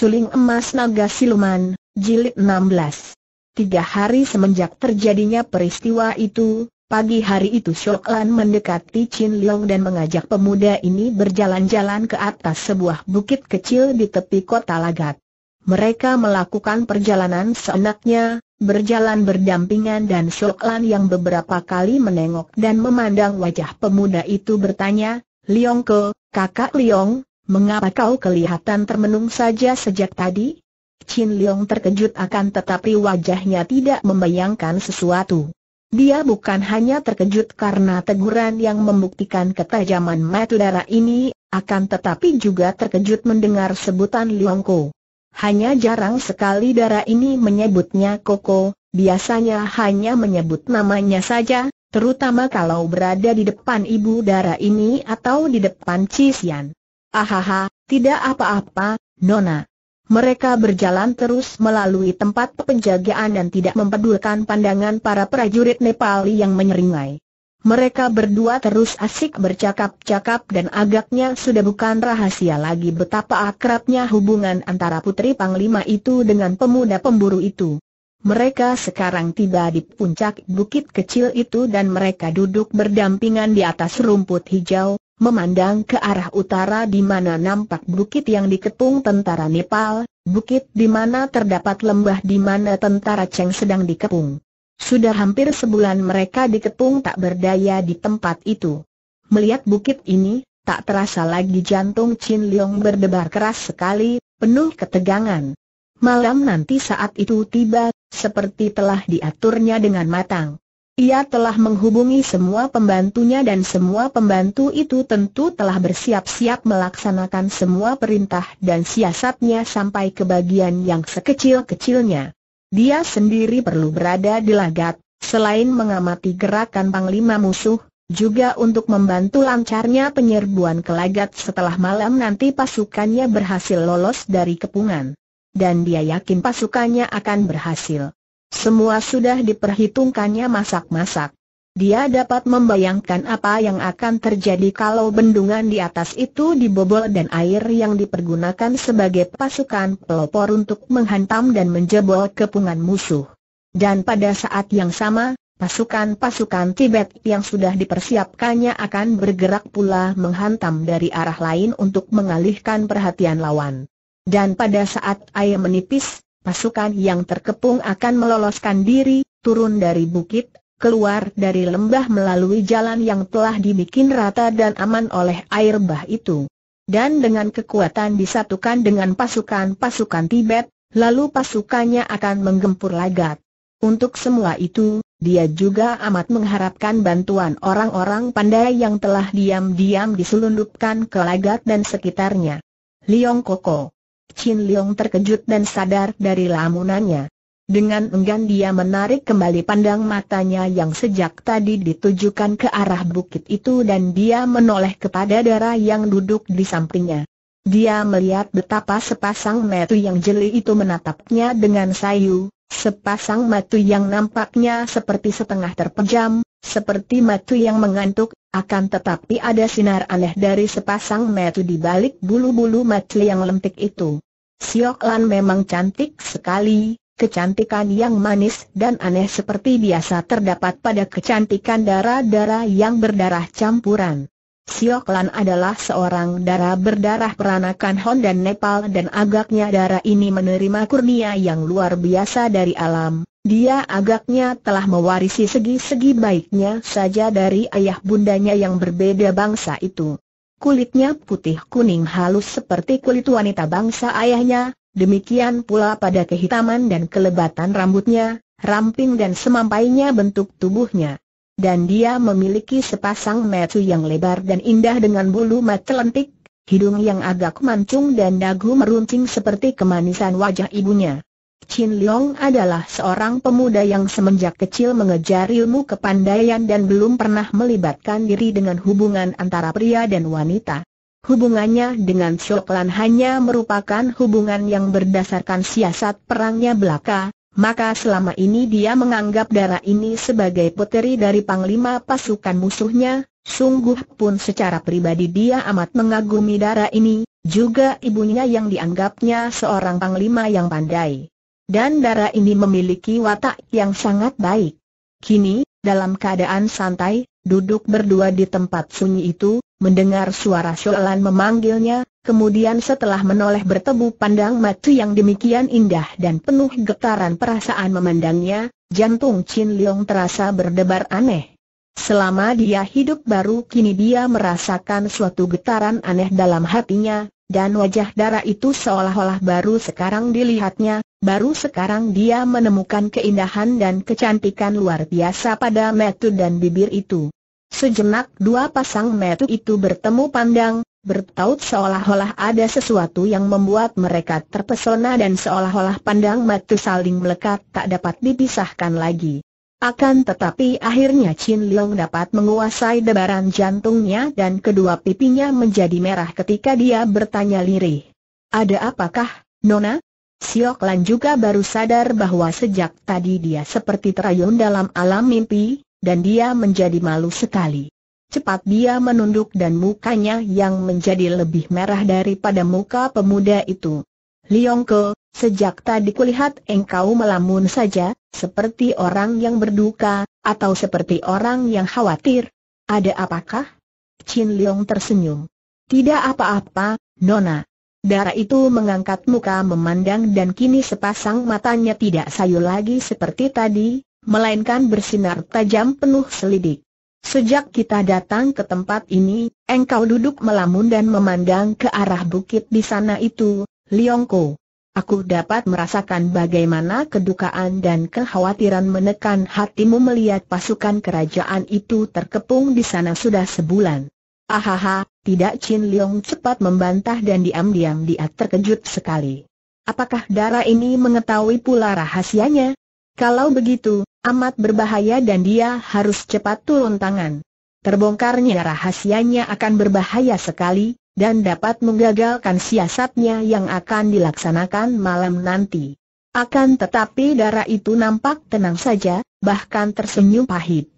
Suling Emas Naga Siluman, Jilid 16 Tiga hari semenjak terjadinya peristiwa itu, pagi hari itu Shok Lan mendekati Chin Leong dan mengajak pemuda ini berjalan-jalan ke atas sebuah bukit kecil di tepi kota Lagat. Mereka melakukan perjalanan seenaknya, berjalan berdampingan dan Shok Lan yang beberapa kali menengok dan memandang wajah pemuda itu bertanya, Leong ke, kakak Leong, Mengapa kau kelihatan termenung saja sejak tadi? Chin Leong terkejut akan tetapi wajahnya tidak membayangkan sesuatu. Dia bukan hanya terkejut karena teguran yang membuktikan ketajaman mata ini, akan tetapi juga terkejut mendengar sebutan Ko. Hanya jarang sekali darah ini menyebutnya Koko, biasanya hanya menyebut namanya saja, terutama kalau berada di depan ibu darah ini atau di depan Cisian. Ahaha, tidak apa-apa, Nona. Mereka berjalan terus melalui tempat penjagaan dan tidak mempedulikan pandangan para prajurit Nepali yang menyeringai. Mereka berdua terus asik bercakap-cakap dan agaknya sudah bukan rahasia lagi betapa akrabnya hubungan antara putri panglima itu dengan pemuda pemburu itu. Mereka sekarang tiba di puncak bukit kecil itu dan mereka duduk berdampingan di atas rumput hijau, Memandang ke arah utara di mana nampak bukit yang dikepung tentara Nepal, bukit di mana terdapat lembah di mana tentara Cheng sedang dikepung. Sudah hampir sebulan mereka dikepung tak berdaya di tempat itu. Melihat bukit ini, tak terasa lagi jantung Chin Leong berdebar keras sekali, penuh ketegangan. Malam nanti saat itu tiba, seperti telah diaturnya dengan matang. Ia telah menghubungi semua pembantunya dan semua pembantu itu tentu telah bersiap-siap melaksanakan semua perintah dan siasatnya sampai ke bagian yang sekecil-kecilnya. Dia sendiri perlu berada di lagat, selain mengamati gerakan panglima musuh, juga untuk membantu lancarnya penyerbuan ke lagat setelah malam nanti pasukannya berhasil lolos dari kepungan. Dan dia yakin pasukannya akan berhasil. Semua sudah diperhitungkannya masak-masak. Dia dapat membayangkan apa yang akan terjadi kalau bendungan di atas itu dibobol dan air yang dipergunakan sebagai pasukan pelopor untuk menghantam dan menjebol kepungan musuh. Dan pada saat yang sama, pasukan-pasukan Tibet yang sudah dipersiapkannya akan bergerak pula menghantam dari arah lain untuk mengalihkan perhatian lawan. Dan pada saat air menipis, pasukan yang terkepung akan meloloskan diri, turun dari bukit, keluar dari lembah melalui jalan yang telah dibikin rata dan aman oleh air bah itu. Dan dengan kekuatan disatukan dengan pasukan-pasukan Tibet, lalu pasukannya akan menggempur lagat. Untuk semua itu, dia juga amat mengharapkan bantuan orang-orang pandai yang telah diam-diam diselundupkan ke Lagat dan sekitarnya. Liong Koko Chin Leong terkejut dan sadar dari lamunannya. Dengan enggan dia menarik kembali pandang matanya yang sejak tadi ditujukan ke arah bukit itu dan dia menoleh kepada darah yang duduk di sampingnya. Dia melihat betapa sepasang metu yang jeli itu menatapnya dengan sayu, sepasang metu yang nampaknya seperti setengah terpejam, seperti metu yang mengantuk, akan tetapi ada sinar aneh dari sepasang mata di balik bulu-bulu mata yang lentik itu. Siok memang cantik sekali, kecantikan yang manis dan aneh seperti biasa terdapat pada kecantikan darah-darah yang berdarah campuran. Siok adalah seorang darah berdarah peranakan Hon dan Nepal dan agaknya darah ini menerima kurnia yang luar biasa dari alam, dia agaknya telah mewarisi segi-segi baiknya saja dari ayah bundanya yang berbeda bangsa itu. Kulitnya putih kuning halus seperti kulit wanita bangsa ayahnya, demikian pula pada kehitaman dan kelebatan rambutnya, ramping dan semampainya bentuk tubuhnya. Dan dia memiliki sepasang mata yang lebar dan indah dengan bulu mata lentik, hidung yang agak mancung dan dagu meruncing seperti kemanisan wajah ibunya. Chin Leong adalah seorang pemuda yang semenjak kecil mengejar ilmu kepandaian dan belum pernah melibatkan diri dengan hubungan antara pria dan wanita. Hubungannya dengan Shoklan hanya merupakan hubungan yang berdasarkan siasat perangnya belaka, maka selama ini dia menganggap darah ini sebagai puteri dari panglima pasukan musuhnya, sungguh pun secara pribadi dia amat mengagumi darah ini, juga ibunya yang dianggapnya seorang panglima yang pandai. Dan darah ini memiliki watak yang sangat baik. Kini, dalam keadaan santai, duduk berdua di tempat sunyi itu, mendengar suara Sholan memanggilnya, kemudian setelah menoleh bertemu pandang mata yang demikian indah dan penuh getaran perasaan memandangnya, jantung Chin Leong terasa berdebar aneh. Selama dia hidup baru kini dia merasakan suatu getaran aneh dalam hatinya, dan wajah darah itu seolah-olah baru sekarang dilihatnya, baru sekarang dia menemukan keindahan dan kecantikan luar biasa pada metu dan bibir itu. Sejenak dua pasang metu itu bertemu pandang, bertaut seolah-olah ada sesuatu yang membuat mereka terpesona dan seolah-olah pandang metu saling melekat tak dapat dipisahkan lagi. Akan tetapi akhirnya Chin Leong dapat menguasai debaran jantungnya dan kedua pipinya menjadi merah ketika dia bertanya lirih. Ada apakah, Nona? Siok Lan juga baru sadar bahwa sejak tadi dia seperti terayun dalam alam mimpi, dan dia menjadi malu sekali. Cepat dia menunduk dan mukanya yang menjadi lebih merah daripada muka pemuda itu. Liongko, sejak tadi kulihat engkau melamun saja, seperti orang yang berduka, atau seperti orang yang khawatir. Ada apakah? Chin Liong tersenyum. Tidak apa-apa, Nona. Darah itu mengangkat muka memandang dan kini sepasang matanya tidak sayu lagi seperti tadi, melainkan bersinar tajam penuh selidik. Sejak kita datang ke tempat ini, engkau duduk melamun dan memandang ke arah bukit di sana itu, Liongko. Aku dapat merasakan bagaimana kedukaan dan kekhawatiran menekan hatimu melihat pasukan kerajaan itu terkepung di sana sudah sebulan. Ahaha, tidak Chin Liong cepat membantah dan diam-diam dia terkejut sekali. Apakah darah ini mengetahui pula rahasianya? Kalau begitu, amat berbahaya dan dia harus cepat turun tangan. Terbongkarnya rahasianya akan berbahaya sekali, dan dapat menggagalkan siasatnya yang akan dilaksanakan malam nanti. Akan tetapi darah itu nampak tenang saja, bahkan tersenyum pahit.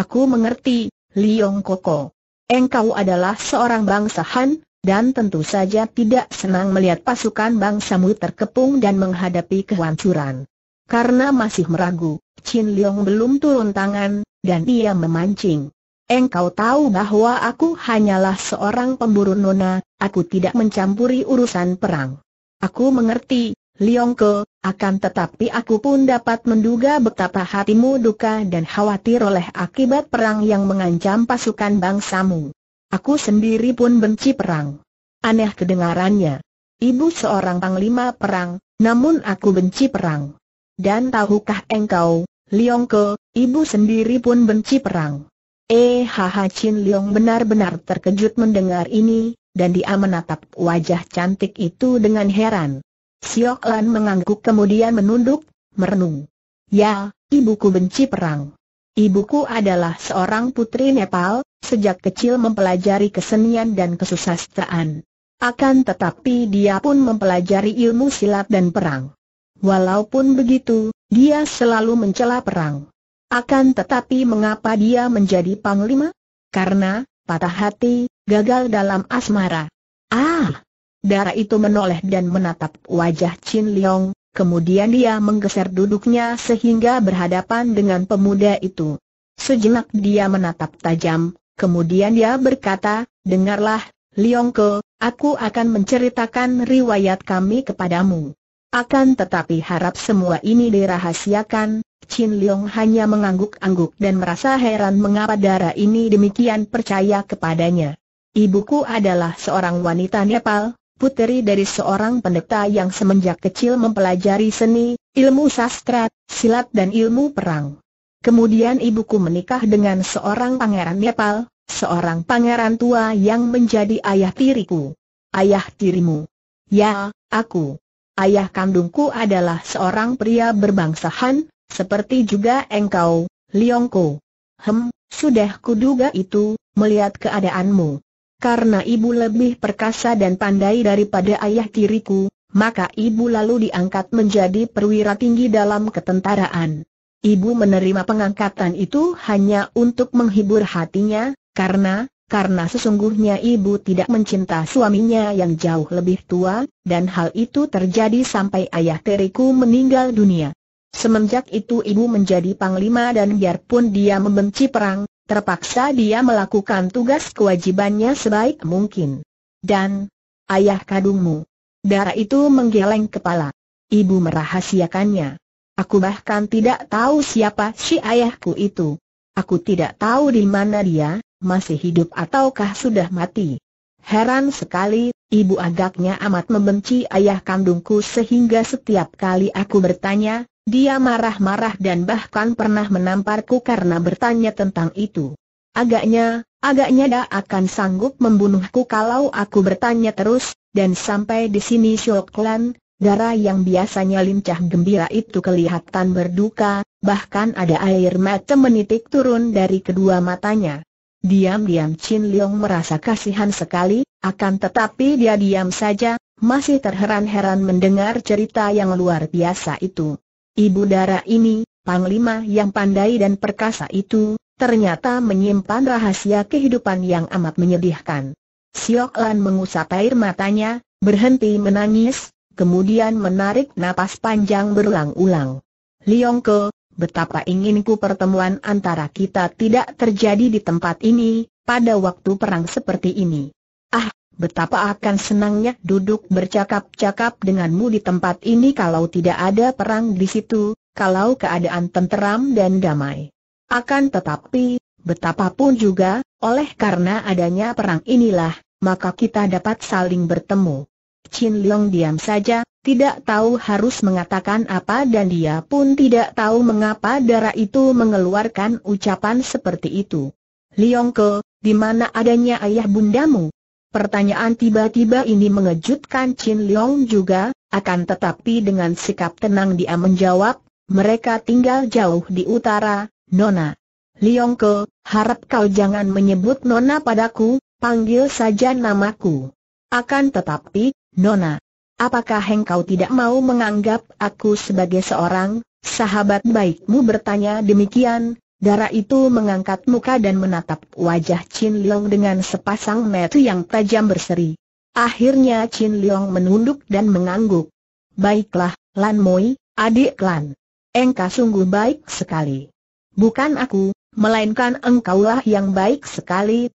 Aku mengerti, Liong Koko. Engkau adalah seorang bangsa Han, dan tentu saja tidak senang melihat pasukan bangsamu terkepung dan menghadapi kehancuran. Karena masih meragu, Chin Liong belum turun tangan, dan ia memancing. Engkau tahu bahwa aku hanyalah seorang pemburu nona, aku tidak mencampuri urusan perang. Aku mengerti, Liongko, akan tetapi aku pun dapat menduga betapa hatimu duka dan khawatir oleh akibat perang yang mengancam pasukan bangsamu. Aku sendiri pun benci perang. Aneh kedengarannya. Ibu seorang panglima perang, namun aku benci perang. Dan tahukah engkau, Liongko, ibu sendiri pun benci perang. Eh haha Chin Leong benar-benar terkejut mendengar ini, dan dia menatap wajah cantik itu dengan heran. Siok Lan mengangguk kemudian menunduk, merenung. Ya, ibuku benci perang. Ibuku adalah seorang putri Nepal, sejak kecil mempelajari kesenian dan kesusastraan. Akan tetapi dia pun mempelajari ilmu silat dan perang. Walaupun begitu, dia selalu mencela perang. Akan tetapi mengapa dia menjadi panglima? Karena, patah hati, gagal dalam asmara. Ah! Darah itu menoleh dan menatap wajah Chin Leong, kemudian dia menggeser duduknya sehingga berhadapan dengan pemuda itu. Sejenak dia menatap tajam, kemudian dia berkata, Dengarlah, Leong Ke, aku akan menceritakan riwayat kami kepadamu. Akan tetapi harap semua ini dirahasiakan, Chin Leong hanya mengangguk-angguk dan merasa heran mengapa darah ini demikian percaya kepadanya. Ibuku adalah seorang wanita Nepal, puteri dari seorang pendeta yang semenjak kecil mempelajari seni, ilmu sastra, silat dan ilmu perang. Kemudian ibuku menikah dengan seorang pangeran Nepal, seorang pangeran tua yang menjadi ayah tiriku. Ayah tirimu. Ya, aku. Ayah kandungku adalah seorang pria berbangsa Han, seperti juga engkau, Liongko. Hem, sudah kuduga itu, melihat keadaanmu. Karena ibu lebih perkasa dan pandai daripada ayah tiriku, maka ibu lalu diangkat menjadi perwira tinggi dalam ketentaraan. Ibu menerima pengangkatan itu hanya untuk menghibur hatinya, karena, karena sesungguhnya ibu tidak mencinta suaminya yang jauh lebih tua, dan hal itu terjadi sampai ayah tiriku meninggal dunia. Semenjak itu ibu menjadi panglima dan biarpun dia membenci perang, terpaksa dia melakukan tugas kewajibannya sebaik mungkin. Dan, ayah kandungmu. Darah itu menggeleng kepala. Ibu merahasiakannya. Aku bahkan tidak tahu siapa si ayahku itu. Aku tidak tahu di mana dia, masih hidup ataukah sudah mati. Heran sekali, ibu agaknya amat membenci ayah kandungku sehingga setiap kali aku bertanya, dia marah-marah dan bahkan pernah menamparku karena bertanya tentang itu. Agaknya, agaknya dia akan sanggup membunuhku kalau aku bertanya terus, dan sampai di sini Shoklan, darah yang biasanya lincah gembira itu kelihatan berduka, bahkan ada air mata menitik turun dari kedua matanya. Diam-diam Chin Leong merasa kasihan sekali, akan tetapi dia diam saja, masih terheran-heran mendengar cerita yang luar biasa itu. Ibu darah ini, Panglima yang pandai dan perkasa itu, ternyata menyimpan rahasia kehidupan yang amat menyedihkan. Siok Lan mengusap air matanya, berhenti menangis, kemudian menarik napas panjang berulang-ulang. Liong Ke, betapa inginku pertemuan antara kita tidak terjadi di tempat ini, pada waktu perang seperti ini. Ah, Betapa akan senangnya duduk bercakap-cakap denganmu di tempat ini kalau tidak ada perang di situ, kalau keadaan tenteram dan damai. Akan tetapi, betapapun juga, oleh karena adanya perang inilah, maka kita dapat saling bertemu. Chin Leong diam saja, tidak tahu harus mengatakan apa dan dia pun tidak tahu mengapa darah itu mengeluarkan ucapan seperti itu. Leong ke, di mana adanya ayah bundamu? Pertanyaan tiba-tiba ini mengejutkan Chin Leong juga, akan tetapi dengan sikap tenang dia menjawab, mereka tinggal jauh di utara, Nona. Leong Ke, harap kau jangan menyebut Nona padaku, panggil saja namaku. Akan tetapi, Nona, apakah engkau tidak mau menganggap aku sebagai seorang sahabat baikmu bertanya demikian, Darah itu mengangkat muka dan menatap wajah Chin Leong dengan sepasang mata yang tajam berseri. Akhirnya Chin Leong menunduk dan mengangguk. Baiklah, Lan Moi, adik Lan. Engkau sungguh baik sekali. Bukan aku, melainkan engkaulah yang baik sekali,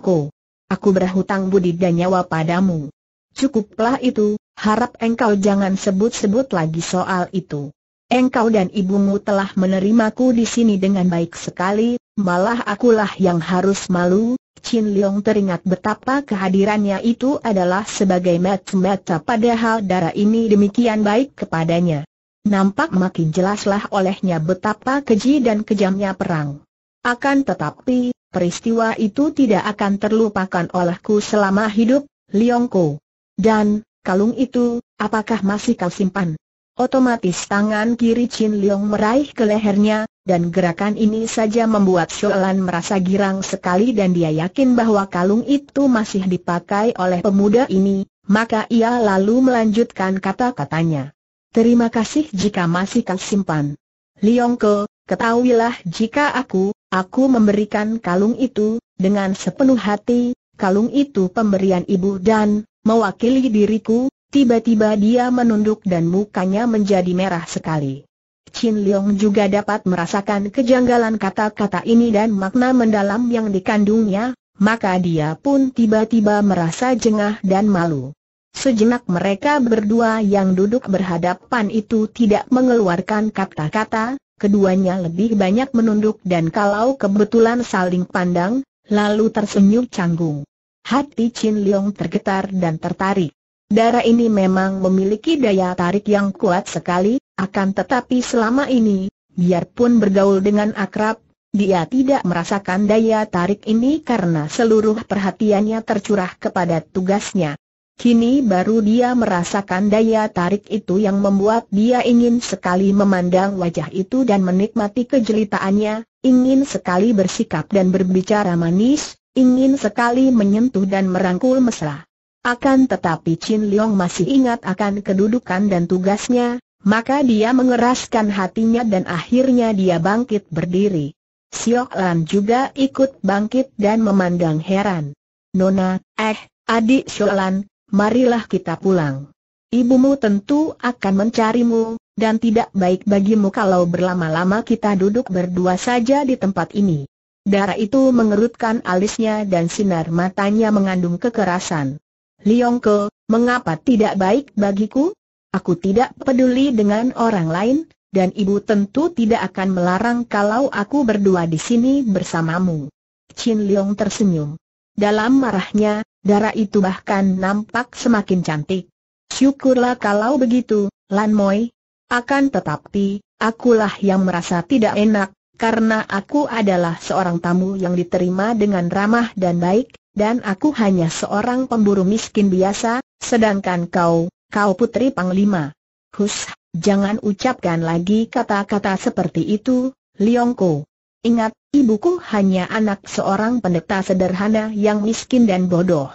Ko. Aku berhutang budi dan nyawa padamu. Cukuplah itu, harap engkau jangan sebut-sebut lagi soal itu. Engkau dan ibumu telah menerimaku di sini dengan baik sekali, malah akulah yang harus malu. Chin Leong teringat betapa kehadirannya itu adalah sebagai mata-mata padahal darah ini demikian baik kepadanya. Nampak makin jelaslah olehnya betapa keji dan kejamnya perang. Akan tetapi, peristiwa itu tidak akan terlupakan olehku selama hidup, Leongko. Dan, kalung itu, apakah masih kau simpan? Otomatis tangan kiri Chin Leong meraih ke lehernya, dan gerakan ini saja membuat Sholan merasa girang sekali dan dia yakin bahwa kalung itu masih dipakai oleh pemuda ini, maka ia lalu melanjutkan kata-katanya. Terima kasih jika masih kau simpan. Leong Ke, ketahuilah jika aku, aku memberikan kalung itu, dengan sepenuh hati, kalung itu pemberian ibu dan, mewakili diriku, Tiba-tiba dia menunduk dan mukanya menjadi merah sekali. Chin Leong juga dapat merasakan kejanggalan kata-kata ini dan makna mendalam yang dikandungnya, maka dia pun tiba-tiba merasa jengah dan malu. Sejenak mereka berdua yang duduk berhadapan itu tidak mengeluarkan kata-kata, keduanya lebih banyak menunduk dan kalau kebetulan saling pandang, lalu tersenyum canggung. Hati Chin Leong tergetar dan tertarik. Darah ini memang memiliki daya tarik yang kuat sekali, akan tetapi selama ini, biarpun bergaul dengan akrab, dia tidak merasakan daya tarik ini karena seluruh perhatiannya tercurah kepada tugasnya. Kini baru dia merasakan daya tarik itu yang membuat dia ingin sekali memandang wajah itu dan menikmati kejelitaannya, ingin sekali bersikap dan berbicara manis, ingin sekali menyentuh dan merangkul mesra. Akan tetapi Chin Leong masih ingat akan kedudukan dan tugasnya, maka dia mengeraskan hatinya dan akhirnya dia bangkit berdiri. Siok Lan juga ikut bangkit dan memandang heran. Nona, eh, adik Siok Lan, marilah kita pulang. Ibumu tentu akan mencarimu, dan tidak baik bagimu kalau berlama-lama kita duduk berdua saja di tempat ini. Darah itu mengerutkan alisnya dan sinar matanya mengandung kekerasan. Liongko, mengapa tidak baik bagiku? Aku tidak peduli dengan orang lain, dan ibu tentu tidak akan melarang kalau aku berdua di sini bersamamu. Chin Liong tersenyum. Dalam marahnya, darah itu bahkan nampak semakin cantik. Syukurlah kalau begitu, Lan Moi. Akan tetapi, akulah yang merasa tidak enak, karena aku adalah seorang tamu yang diterima dengan ramah dan baik, dan aku hanya seorang pemburu miskin biasa, sedangkan kau, kau putri panglima. Hus, jangan ucapkan lagi kata-kata seperti itu, Liongko. Ingat, ibuku hanya anak seorang pendeta sederhana yang miskin dan bodoh.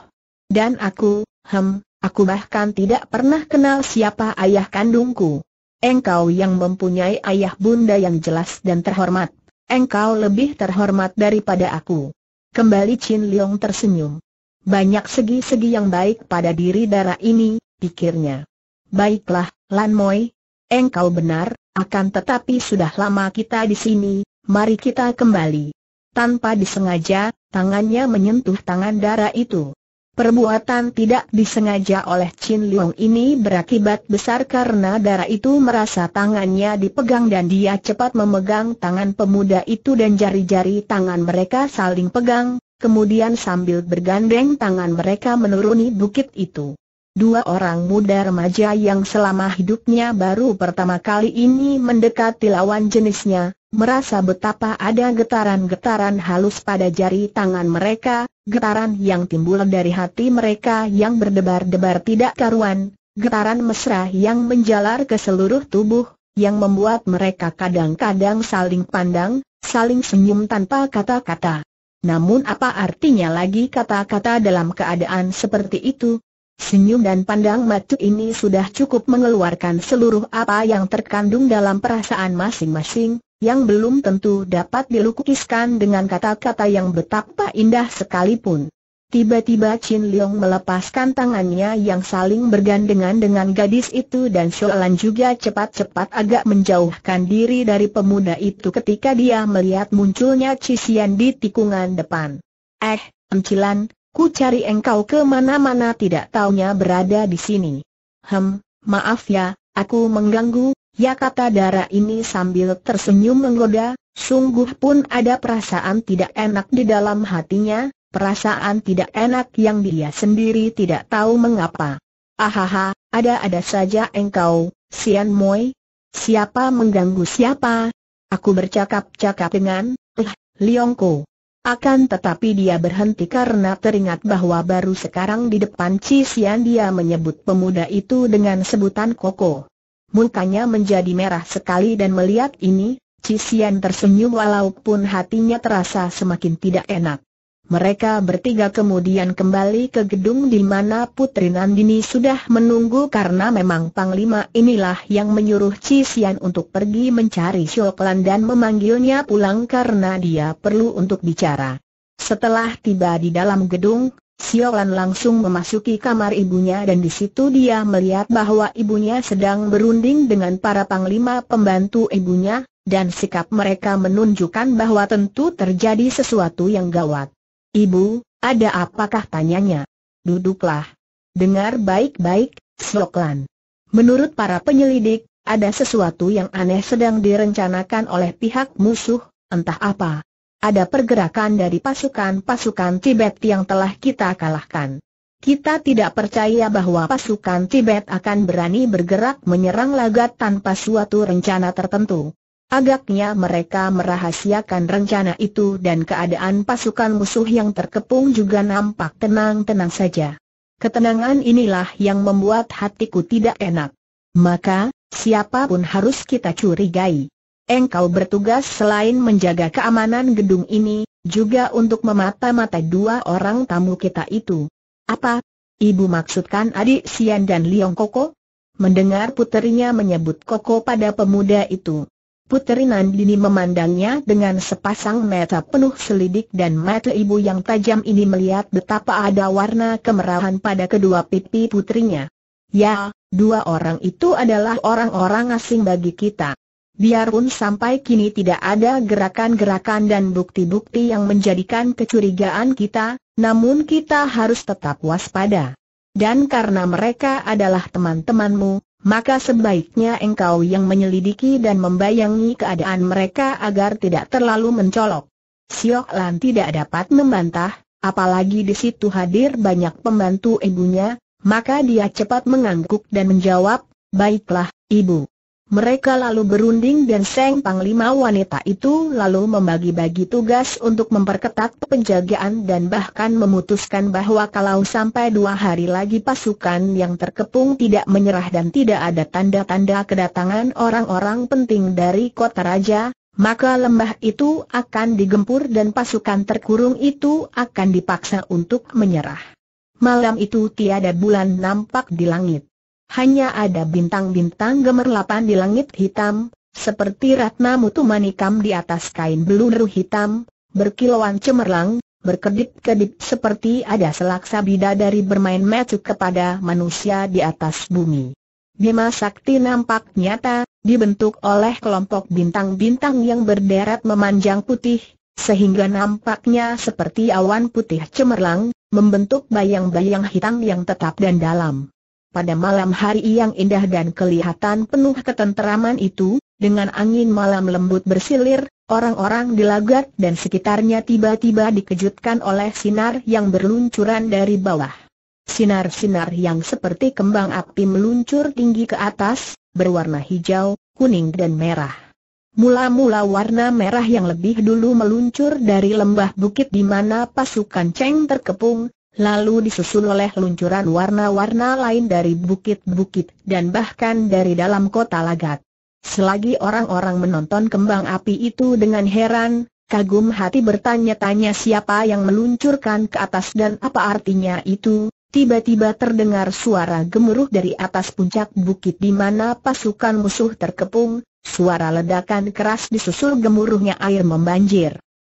Dan aku, hem, aku bahkan tidak pernah kenal siapa ayah kandungku. Engkau yang mempunyai ayah bunda yang jelas dan terhormat. Engkau lebih terhormat daripada aku. Kembali Chin Leong tersenyum. Banyak segi-segi yang baik pada diri darah ini, pikirnya. Baiklah, Lan Moi, engkau benar, akan tetapi sudah lama kita di sini, mari kita kembali. Tanpa disengaja, tangannya menyentuh tangan darah itu. Perbuatan tidak disengaja oleh Chin Leong ini berakibat besar karena darah itu merasa tangannya dipegang dan dia cepat memegang tangan pemuda itu dan jari-jari tangan mereka saling pegang, kemudian sambil bergandeng tangan mereka menuruni bukit itu. Dua orang muda remaja yang selama hidupnya baru pertama kali ini mendekati lawan jenisnya, merasa betapa ada getaran-getaran halus pada jari tangan mereka, getaran yang timbul dari hati mereka yang berdebar-debar tidak karuan, getaran mesra yang menjalar ke seluruh tubuh, yang membuat mereka kadang-kadang saling pandang, saling senyum tanpa kata-kata. Namun apa artinya lagi kata-kata dalam keadaan seperti itu? Senyum dan pandang matu ini sudah cukup mengeluarkan seluruh apa yang terkandung dalam perasaan masing-masing, yang belum tentu dapat dilukiskan dengan kata-kata yang betapa indah sekalipun. Tiba-tiba Chin Leong melepaskan tangannya yang saling bergandengan dengan gadis itu dan Shoalan juga cepat-cepat agak menjauhkan diri dari pemuda itu ketika dia melihat munculnya Cisian di tikungan depan. Eh, Encilan, Ku cari engkau ke mana-mana tidak taunya berada di sini. Hem, maaf ya, aku mengganggu, ya kata darah ini sambil tersenyum menggoda, sungguh pun ada perasaan tidak enak di dalam hatinya, perasaan tidak enak yang dia sendiri tidak tahu mengapa. Ahaha, ada-ada saja engkau, Sian Moi. Siapa mengganggu siapa? Aku bercakap-cakap dengan, eh, Liongko. Akan tetapi dia berhenti karena teringat bahwa baru sekarang di depan Cisian dia menyebut pemuda itu dengan sebutan Koko. Mukanya menjadi merah sekali dan melihat ini, Cisian tersenyum walaupun hatinya terasa semakin tidak enak. Mereka bertiga kemudian kembali ke gedung di mana Putri Nandini sudah menunggu karena memang Panglima inilah yang menyuruh Cisian untuk pergi mencari Syoklan dan memanggilnya pulang karena dia perlu untuk bicara. Setelah tiba di dalam gedung, Siolan langsung memasuki kamar ibunya dan di situ dia melihat bahwa ibunya sedang berunding dengan para panglima pembantu ibunya, dan sikap mereka menunjukkan bahwa tentu terjadi sesuatu yang gawat. Ibu, ada apakah tanyanya? Duduklah. Dengar baik-baik, Sloklan. Menurut para penyelidik, ada sesuatu yang aneh sedang direncanakan oleh pihak musuh, entah apa. Ada pergerakan dari pasukan-pasukan Tibet yang telah kita kalahkan. Kita tidak percaya bahwa pasukan Tibet akan berani bergerak menyerang lagat tanpa suatu rencana tertentu. Agaknya mereka merahasiakan rencana itu dan keadaan pasukan musuh yang terkepung juga nampak tenang-tenang saja. Ketenangan inilah yang membuat hatiku tidak enak. Maka, siapapun harus kita curigai. Engkau bertugas selain menjaga keamanan gedung ini, juga untuk memata-mata dua orang tamu kita itu. Apa? Ibu maksudkan adik Sian dan Liong Koko? Mendengar puterinya menyebut Koko pada pemuda itu, Puteri Nandini memandangnya dengan sepasang mata penuh selidik dan mata ibu yang tajam ini melihat betapa ada warna kemerahan pada kedua pipi putrinya. Ya, dua orang itu adalah orang-orang asing bagi kita. Biarpun sampai kini tidak ada gerakan-gerakan dan bukti-bukti yang menjadikan kecurigaan kita, namun kita harus tetap waspada. Dan karena mereka adalah teman-temanmu, maka sebaiknya engkau yang menyelidiki dan membayangi keadaan mereka agar tidak terlalu mencolok. Siok Lan tidak dapat membantah, apalagi di situ hadir banyak pembantu ibunya, maka dia cepat mengangguk dan menjawab, baiklah, ibu. Mereka lalu berunding dan Seng Panglima wanita itu lalu membagi-bagi tugas untuk memperketat penjagaan dan bahkan memutuskan bahwa kalau sampai dua hari lagi pasukan yang terkepung tidak menyerah dan tidak ada tanda-tanda kedatangan orang-orang penting dari kota raja, maka lembah itu akan digempur dan pasukan terkurung itu akan dipaksa untuk menyerah. Malam itu tiada bulan nampak di langit hanya ada bintang-bintang gemerlapan di langit hitam, seperti ratna mutu manikam di atas kain beluru hitam, berkilauan cemerlang, berkedip-kedip seperti ada selaksa bidadari bermain mecuk kepada manusia di atas bumi. Bima Sakti nampak nyata, dibentuk oleh kelompok bintang-bintang yang berderet memanjang putih, sehingga nampaknya seperti awan putih cemerlang, membentuk bayang-bayang hitam yang tetap dan dalam. Pada malam hari yang indah dan kelihatan penuh ketenteraman itu, dengan angin malam lembut bersilir, orang-orang di lagat dan sekitarnya tiba-tiba dikejutkan oleh sinar yang berluncuran dari bawah. Sinar-sinar yang seperti kembang api meluncur tinggi ke atas, berwarna hijau, kuning dan merah. Mula-mula warna merah yang lebih dulu meluncur dari lembah bukit di mana pasukan Cheng terkepung, lalu disusul oleh luncuran warna-warna lain dari bukit-bukit dan bahkan dari dalam kota Lagat. Selagi orang-orang menonton kembang api itu dengan heran, kagum hati bertanya-tanya siapa yang meluncurkan ke atas dan apa artinya itu, Tiba-tiba terdengar suara gemuruh dari atas puncak bukit di mana pasukan musuh terkepung, suara ledakan keras disusul gemuruhnya air membanjir.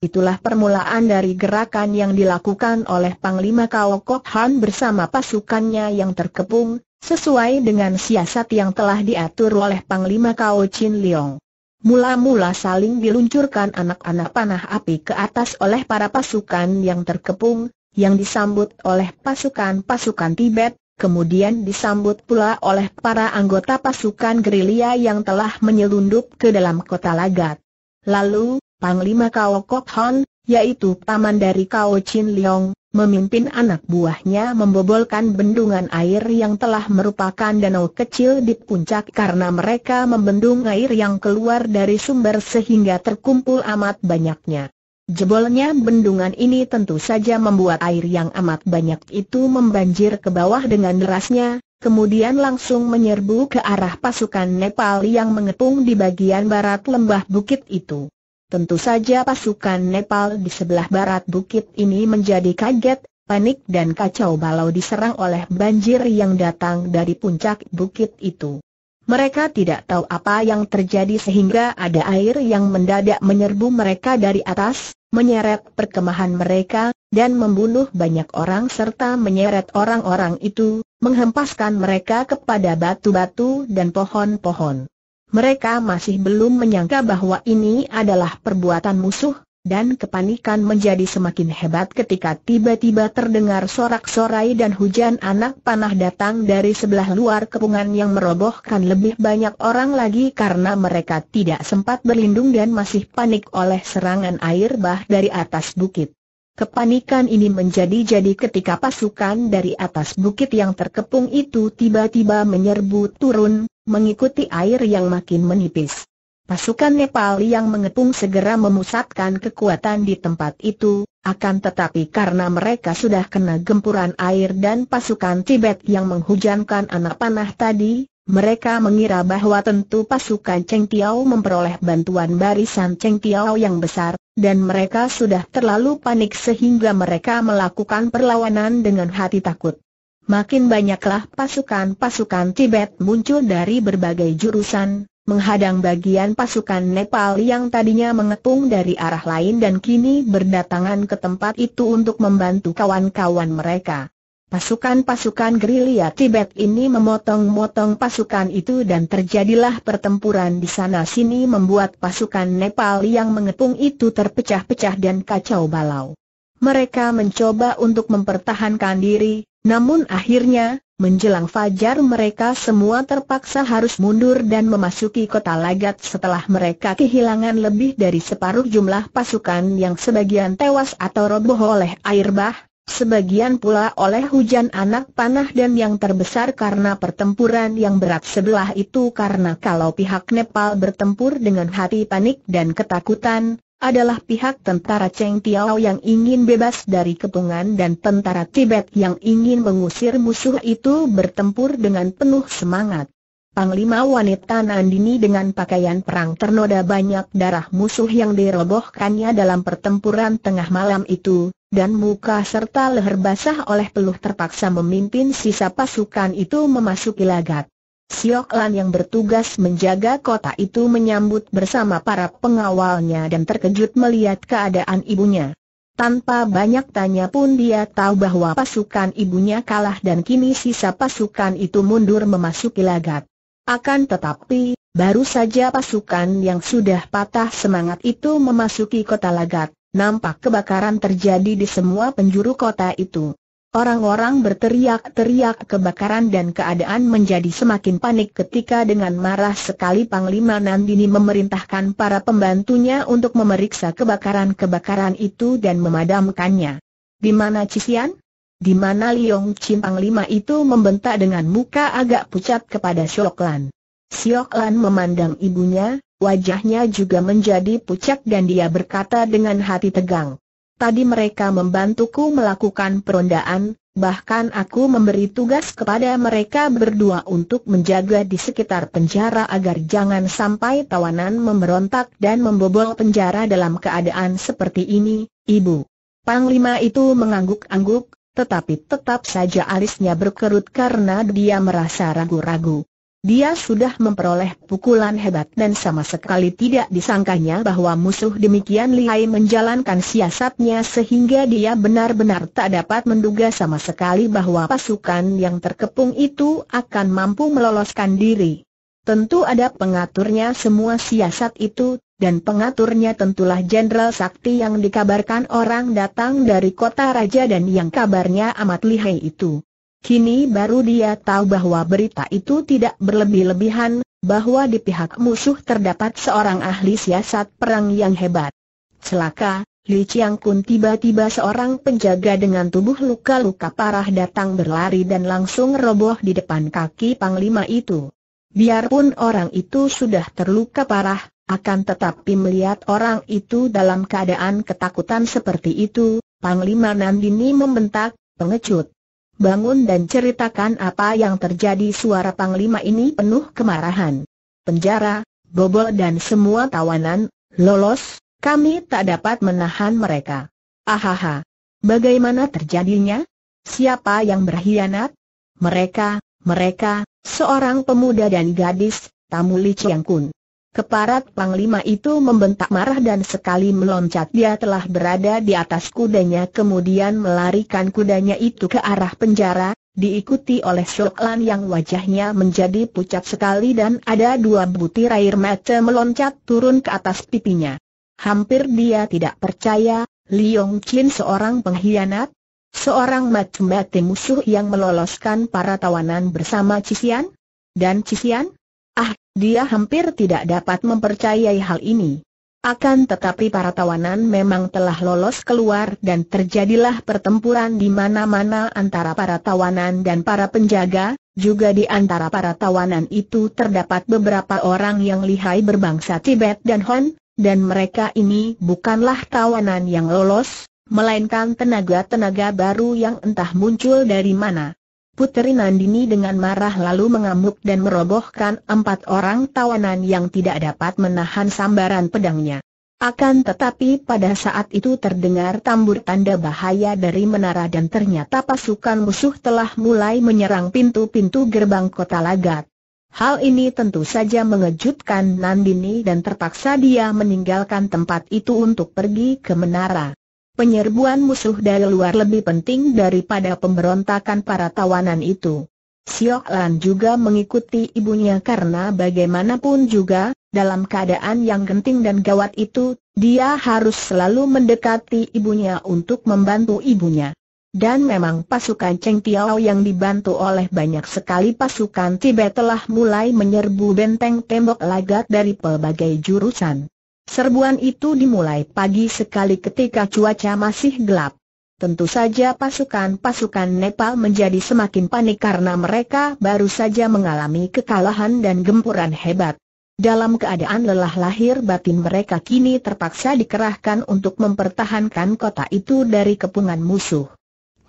Itulah permulaan dari gerakan yang dilakukan oleh Panglima Kao Kok Han bersama pasukannya yang terkepung, sesuai dengan siasat yang telah diatur oleh Panglima Kao Chin Leong. Mula-mula saling diluncurkan anak-anak panah api ke atas oleh para pasukan yang terkepung, yang disambut oleh pasukan-pasukan Tibet, kemudian disambut pula oleh para anggota pasukan gerilya yang telah menyelundup ke dalam kota Lagat. Lalu, Panglima Kao Kok Hon, yaitu paman dari Kao Chin Leong, memimpin anak buahnya membobolkan bendungan air yang telah merupakan danau kecil di puncak karena mereka membendung air yang keluar dari sumber sehingga terkumpul amat banyaknya. Jebolnya bendungan ini tentu saja membuat air yang amat banyak itu membanjir ke bawah dengan derasnya, kemudian langsung menyerbu ke arah pasukan Nepal yang mengepung di bagian barat lembah bukit itu. Tentu saja pasukan Nepal di sebelah barat bukit ini menjadi kaget, panik dan kacau balau diserang oleh banjir yang datang dari puncak bukit itu. Mereka tidak tahu apa yang terjadi sehingga ada air yang mendadak menyerbu mereka dari atas, menyeret perkemahan mereka, dan membunuh banyak orang serta menyeret orang-orang itu, menghempaskan mereka kepada batu-batu dan pohon-pohon. Mereka masih belum menyangka bahwa ini adalah perbuatan musuh, dan kepanikan menjadi semakin hebat ketika tiba-tiba terdengar sorak-sorai dan hujan anak panah datang dari sebelah luar kepungan yang merobohkan lebih banyak orang lagi karena mereka tidak sempat berlindung dan masih panik oleh serangan air bah dari atas bukit. Kepanikan ini menjadi-jadi ketika pasukan dari atas bukit yang terkepung itu tiba-tiba menyerbu turun, mengikuti air yang makin menipis. Pasukan Nepal yang mengepung segera memusatkan kekuatan di tempat itu, akan tetapi karena mereka sudah kena gempuran air dan pasukan Tibet yang menghujankan anak panah tadi, mereka mengira bahwa tentu pasukan Cheng Tiao memperoleh bantuan barisan Cheng Tiao yang besar, dan mereka sudah terlalu panik sehingga mereka melakukan perlawanan dengan hati takut makin banyaklah pasukan-pasukan Tibet muncul dari berbagai jurusan, menghadang bagian pasukan Nepal yang tadinya mengepung dari arah lain dan kini berdatangan ke tempat itu untuk membantu kawan-kawan mereka. Pasukan-pasukan gerilya Tibet ini memotong-motong pasukan itu dan terjadilah pertempuran di sana-sini membuat pasukan Nepal yang mengepung itu terpecah-pecah dan kacau balau. Mereka mencoba untuk mempertahankan diri, namun akhirnya, menjelang fajar mereka semua terpaksa harus mundur dan memasuki kota Lagat setelah mereka kehilangan lebih dari separuh jumlah pasukan yang sebagian tewas atau roboh oleh air bah, sebagian pula oleh hujan anak panah dan yang terbesar karena pertempuran yang berat sebelah itu karena kalau pihak Nepal bertempur dengan hati panik dan ketakutan, adalah pihak tentara Cheng Tiao yang ingin bebas dari kepungan dan tentara Tibet yang ingin mengusir musuh itu bertempur dengan penuh semangat. Panglima wanita Nandini dengan pakaian perang ternoda banyak darah musuh yang dirobohkannya dalam pertempuran tengah malam itu, dan muka serta leher basah oleh peluh terpaksa memimpin sisa pasukan itu memasuki lagat. Siok Lan yang bertugas menjaga kota itu menyambut bersama para pengawalnya dan terkejut melihat keadaan ibunya. Tanpa banyak tanya pun dia tahu bahwa pasukan ibunya kalah dan kini sisa pasukan itu mundur memasuki lagat. Akan tetapi, baru saja pasukan yang sudah patah semangat itu memasuki kota lagat, nampak kebakaran terjadi di semua penjuru kota itu. Orang-orang berteriak-teriak kebakaran dan keadaan menjadi semakin panik ketika dengan marah sekali Panglima Nandini memerintahkan para pembantunya untuk memeriksa kebakaran-kebakaran itu dan memadamkannya. Di mana Cisian? Di mana Liong Chin Panglima itu membentak dengan muka agak pucat kepada Siok Lan. Siok Lan memandang ibunya, wajahnya juga menjadi pucat dan dia berkata dengan hati tegang. Tadi mereka membantuku melakukan perondaan, bahkan aku memberi tugas kepada mereka berdua untuk menjaga di sekitar penjara agar jangan sampai tawanan memberontak dan membobol penjara dalam keadaan seperti ini, Ibu. Panglima itu mengangguk-angguk, tetapi tetap saja alisnya berkerut karena dia merasa ragu-ragu. Dia sudah memperoleh pukulan hebat dan sama sekali tidak disangkanya bahwa musuh demikian lihai menjalankan siasatnya sehingga dia benar-benar tak dapat menduga sama sekali bahwa pasukan yang terkepung itu akan mampu meloloskan diri. Tentu ada pengaturnya semua siasat itu, dan pengaturnya tentulah Jenderal Sakti yang dikabarkan orang datang dari kota raja dan yang kabarnya amat lihai itu. Kini baru dia tahu bahwa berita itu tidak berlebih-lebihan, bahwa di pihak musuh terdapat seorang ahli siasat perang yang hebat. Celaka, Li Chiang Kun tiba-tiba seorang penjaga dengan tubuh luka-luka parah datang berlari dan langsung roboh di depan kaki panglima itu. Biarpun orang itu sudah terluka parah, akan tetapi melihat orang itu dalam keadaan ketakutan seperti itu, Panglima Nandini membentak, pengecut. Bangun dan ceritakan apa yang terjadi suara Panglima ini penuh kemarahan. Penjara, bobol dan semua tawanan, lolos, kami tak dapat menahan mereka. Ahaha. Bagaimana terjadinya? Siapa yang berkhianat? Mereka, mereka, seorang pemuda dan gadis, tamu Li Chiang Kun. Keparat Panglima itu membentak marah dan sekali meloncat dia telah berada di atas kudanya kemudian melarikan kudanya itu ke arah penjara, diikuti oleh Soklan yang wajahnya menjadi pucat sekali dan ada dua butir air mata meloncat turun ke atas pipinya. Hampir dia tidak percaya, Liong Chin seorang pengkhianat, seorang macam musuh yang meloloskan para tawanan bersama Cisian, dan Cisian Ah, dia hampir tidak dapat mempercayai hal ini. Akan tetapi para tawanan memang telah lolos keluar dan terjadilah pertempuran di mana-mana antara para tawanan dan para penjaga, juga di antara para tawanan itu terdapat beberapa orang yang lihai berbangsa Tibet dan Hon, dan mereka ini bukanlah tawanan yang lolos, melainkan tenaga-tenaga baru yang entah muncul dari mana. Puteri Nandini dengan marah lalu mengamuk dan merobohkan empat orang tawanan yang tidak dapat menahan sambaran pedangnya. Akan tetapi pada saat itu terdengar tambur tanda bahaya dari menara dan ternyata pasukan musuh telah mulai menyerang pintu-pintu gerbang kota Lagat. Hal ini tentu saja mengejutkan Nandini dan terpaksa dia meninggalkan tempat itu untuk pergi ke menara. Penyerbuan musuh dari luar lebih penting daripada pemberontakan para tawanan itu. Siok Lan juga mengikuti ibunya karena bagaimanapun juga, dalam keadaan yang genting dan gawat itu, dia harus selalu mendekati ibunya untuk membantu ibunya. Dan memang pasukan Cheng Tiao yang dibantu oleh banyak sekali pasukan Tibet telah mulai menyerbu benteng tembok lagat dari pelbagai jurusan. Serbuan itu dimulai pagi sekali ketika cuaca masih gelap. Tentu saja pasukan-pasukan Nepal menjadi semakin panik karena mereka baru saja mengalami kekalahan dan gempuran hebat. Dalam keadaan lelah lahir batin mereka kini terpaksa dikerahkan untuk mempertahankan kota itu dari kepungan musuh.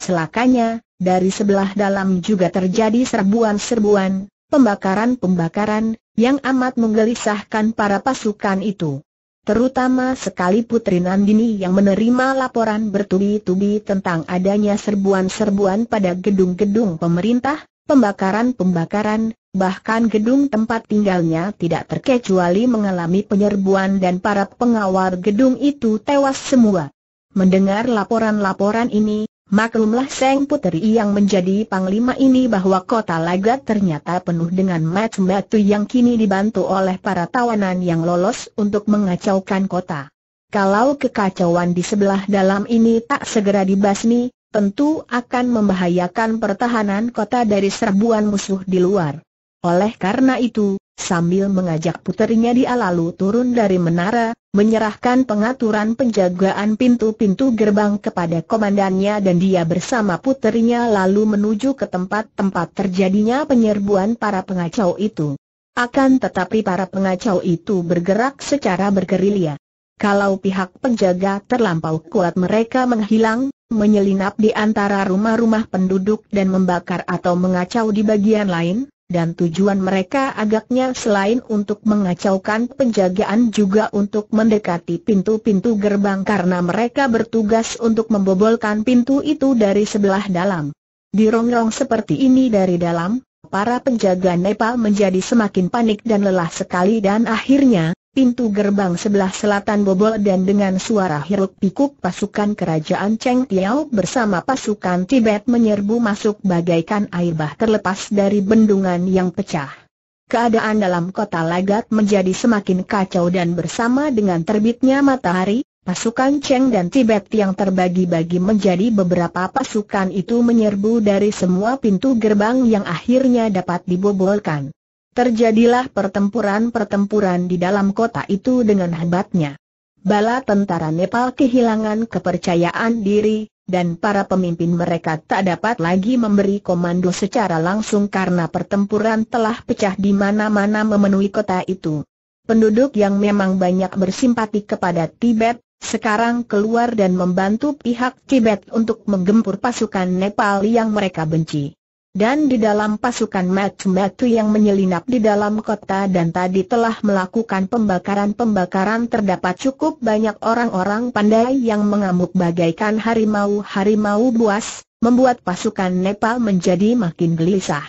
Celakanya, dari sebelah dalam juga terjadi serbuan-serbuan, pembakaran-pembakaran, yang amat menggelisahkan para pasukan itu. Terutama sekali Putri Nandini yang menerima laporan bertubi-tubi tentang adanya serbuan-serbuan pada gedung-gedung pemerintah, pembakaran-pembakaran, bahkan gedung tempat tinggalnya tidak terkecuali mengalami penyerbuan dan para pengawal gedung itu tewas semua. Mendengar laporan-laporan ini, Maklumlah Seng Puteri yang menjadi panglima ini bahwa kota Lagat ternyata penuh dengan macam batu yang kini dibantu oleh para tawanan yang lolos untuk mengacaukan kota. Kalau kekacauan di sebelah dalam ini tak segera dibasmi, tentu akan membahayakan pertahanan kota dari serbuan musuh di luar. Oleh karena itu, sambil mengajak puterinya dia lalu turun dari menara, menyerahkan pengaturan penjagaan pintu-pintu gerbang kepada komandannya dan dia bersama puterinya lalu menuju ke tempat-tempat terjadinya penyerbuan para pengacau itu. Akan tetapi para pengacau itu bergerak secara bergerilya. Kalau pihak penjaga terlampau kuat mereka menghilang, menyelinap di antara rumah-rumah penduduk dan membakar atau mengacau di bagian lain, dan tujuan mereka agaknya selain untuk mengacaukan penjagaan juga untuk mendekati pintu-pintu gerbang karena mereka bertugas untuk membobolkan pintu itu dari sebelah dalam. Di rongrong seperti ini dari dalam, para penjaga Nepal menjadi semakin panik dan lelah sekali dan akhirnya, pintu gerbang sebelah selatan bobol dan dengan suara hiruk pikuk pasukan kerajaan Cheng Tiao bersama pasukan Tibet menyerbu masuk bagaikan air bah terlepas dari bendungan yang pecah. Keadaan dalam kota Lagat menjadi semakin kacau dan bersama dengan terbitnya matahari, pasukan Cheng dan Tibet yang terbagi-bagi menjadi beberapa pasukan itu menyerbu dari semua pintu gerbang yang akhirnya dapat dibobolkan. Terjadilah pertempuran-pertempuran di dalam kota itu dengan hebatnya. Bala tentara Nepal kehilangan kepercayaan diri, dan para pemimpin mereka tak dapat lagi memberi komando secara langsung karena pertempuran telah pecah di mana-mana memenuhi kota itu. Penduduk yang memang banyak bersimpati kepada Tibet, sekarang keluar dan membantu pihak Tibet untuk menggempur pasukan Nepal yang mereka benci. Dan di dalam pasukan Matu-Matu yang menyelinap di dalam kota dan tadi telah melakukan pembakaran-pembakaran terdapat cukup banyak orang-orang pandai yang mengamuk bagaikan harimau-harimau buas, membuat pasukan Nepal menjadi makin gelisah.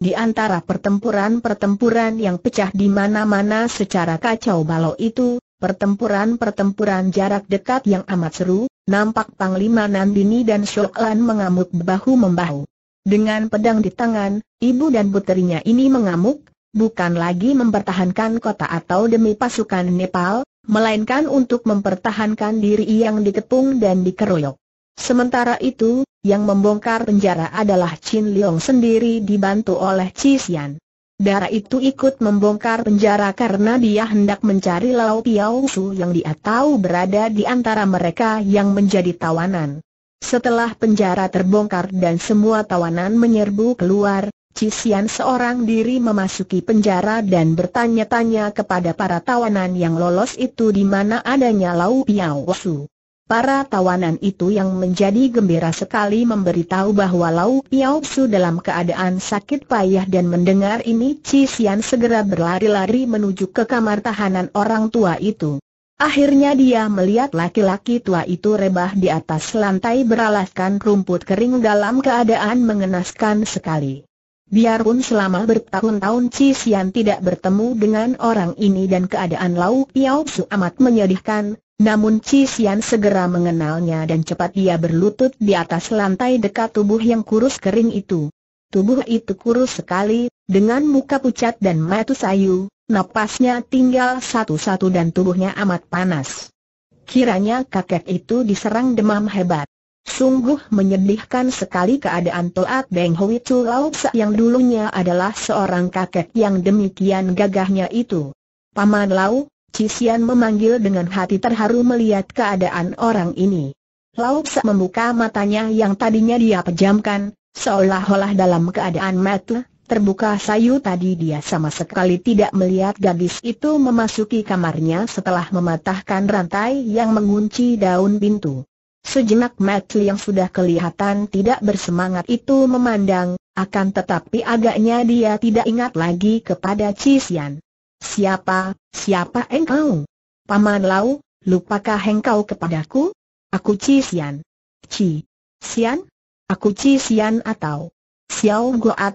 Di antara pertempuran-pertempuran yang pecah di mana-mana secara kacau balau itu, pertempuran-pertempuran jarak dekat yang amat seru, nampak Panglima Nandini dan Shoklan mengamuk bahu-membahu. Dengan pedang di tangan, ibu dan puterinya ini mengamuk, bukan lagi mempertahankan kota atau demi pasukan Nepal, melainkan untuk mempertahankan diri yang dikepung dan dikeroyok. Sementara itu, yang membongkar penjara adalah Chin Leong sendiri dibantu oleh Chi Xian. Dara itu ikut membongkar penjara karena dia hendak mencari Lao Piao Su yang dia tahu berada di antara mereka yang menjadi tawanan. Setelah penjara terbongkar dan semua tawanan menyerbu keluar, Cisian seorang diri memasuki penjara dan bertanya-tanya kepada para tawanan yang lolos itu di mana adanya Lau Piao Su. Para tawanan itu yang menjadi gembira sekali memberitahu bahwa Lau Piao Su dalam keadaan sakit payah dan mendengar ini Cisian segera berlari-lari menuju ke kamar tahanan orang tua itu. Akhirnya dia melihat laki-laki tua itu rebah di atas lantai beralaskan rumput kering dalam keadaan mengenaskan sekali. Biarpun selama bertahun-tahun Cisian tidak bertemu dengan orang ini dan keadaan Lau Piao Su amat menyedihkan, namun Cisian segera mengenalnya dan cepat dia berlutut di atas lantai dekat tubuh yang kurus kering itu. Tubuh itu kurus sekali, dengan muka pucat dan mata sayu, Napasnya tinggal satu-satu dan tubuhnya amat panas. Kiranya kakek itu diserang demam hebat. Sungguh menyedihkan sekali keadaan Toat Beng Hui Chu Lau yang dulunya adalah seorang kakek yang demikian gagahnya itu. Paman Lau, Cisian memanggil dengan hati terharu melihat keadaan orang ini. Lau membuka matanya yang tadinya dia pejamkan, seolah-olah dalam keadaan mata, Terbuka sayu tadi dia sama sekali tidak melihat gadis itu memasuki kamarnya setelah mematahkan rantai yang mengunci daun pintu. Sejenak Matli yang sudah kelihatan tidak bersemangat itu memandang, akan tetapi agaknya dia tidak ingat lagi kepada Cisian. Siapa, siapa engkau? Paman Lau, lupakah engkau kepadaku? Aku Cisian. Ci. Sian? Aku Cisian atau Xiao Goat,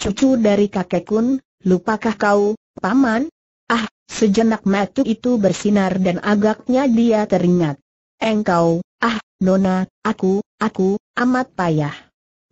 Cucu dari kakek kun, lupakah kau, paman? Ah, sejenak matu itu bersinar dan agaknya dia teringat. Engkau, ah, nona, aku, aku, amat payah.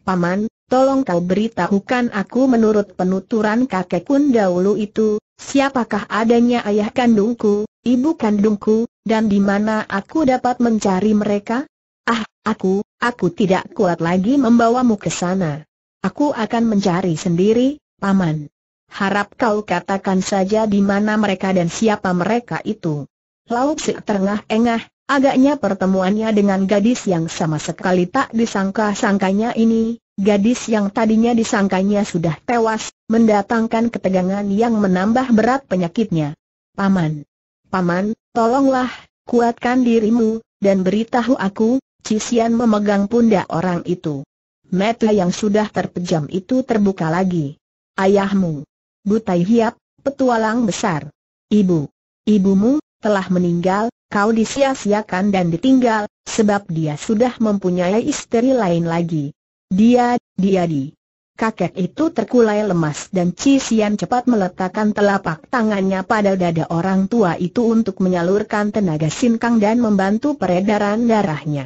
Paman, tolong kau beritahukan aku menurut penuturan kakek kun dahulu itu, siapakah adanya ayah kandungku, ibu kandungku, dan di mana aku dapat mencari mereka? Ah, aku, aku tidak kuat lagi membawamu ke sana. Aku akan mencari sendiri, Paman. Harap kau katakan saja di mana mereka dan siapa mereka itu. Lauk si terengah-engah, agaknya pertemuannya dengan gadis yang sama sekali tak disangka-sangkanya ini, gadis yang tadinya disangkanya sudah tewas, mendatangkan ketegangan yang menambah berat penyakitnya. Paman, Paman, tolonglah, kuatkan dirimu, dan beritahu aku, Cisian memegang pundak orang itu. Mata yang sudah terpejam itu terbuka lagi. Ayahmu, Butai Hiap, petualang besar. Ibu, ibumu, telah meninggal, kau disia-siakan dan ditinggal, sebab dia sudah mempunyai istri lain lagi. Dia, dia di. Kakek itu terkulai lemas dan Cisian cepat meletakkan telapak tangannya pada dada orang tua itu untuk menyalurkan tenaga sinkang dan membantu peredaran darahnya.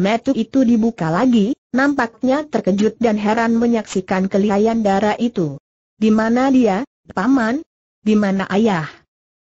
Metu itu dibuka lagi, Nampaknya terkejut dan heran menyaksikan kelihayan darah itu. Di mana dia, paman? Di mana ayah?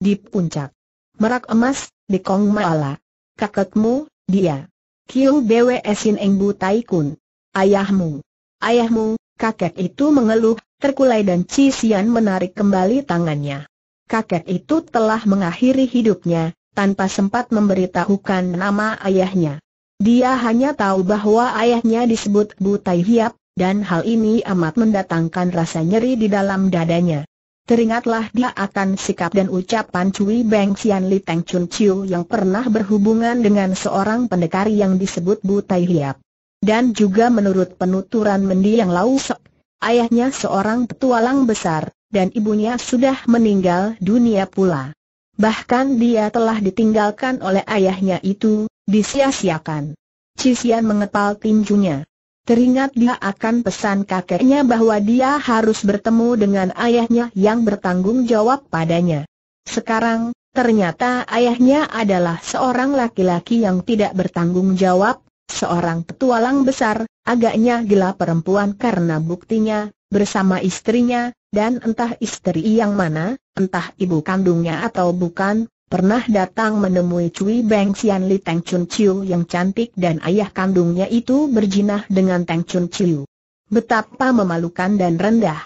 Di puncak. Merak emas, di Kong Maala. Kakekmu, dia. Kiu Bwe Sin Eng Tai Kun. Ayahmu. Ayahmu, kakek itu mengeluh, terkulai dan Chi Sian menarik kembali tangannya. Kakek itu telah mengakhiri hidupnya, tanpa sempat memberitahukan nama ayahnya. Dia hanya tahu bahwa ayahnya disebut Butai Hiap, dan hal ini amat mendatangkan rasa nyeri di dalam dadanya. Teringatlah dia akan sikap dan ucapan Cui Beng Xian Li Teng Chun Chiu yang pernah berhubungan dengan seorang pendekar yang disebut Butai Hiap. Dan juga menurut penuturan mendiang Lau Sek, ayahnya seorang petualang besar, dan ibunya sudah meninggal dunia pula. Bahkan dia telah ditinggalkan oleh ayahnya itu, disia-siakan. Cisian mengepal tinjunya. Teringat dia akan pesan kakeknya bahwa dia harus bertemu dengan ayahnya yang bertanggung jawab padanya. Sekarang, ternyata ayahnya adalah seorang laki-laki yang tidak bertanggung jawab, seorang petualang besar, agaknya gila perempuan karena buktinya, bersama istrinya, dan entah istri yang mana, entah ibu kandungnya atau bukan, pernah datang menemui Cui Beng Xian Li Teng Chun Chiu yang cantik dan ayah kandungnya itu berjinah dengan Teng Chun Chiu. Betapa memalukan dan rendah.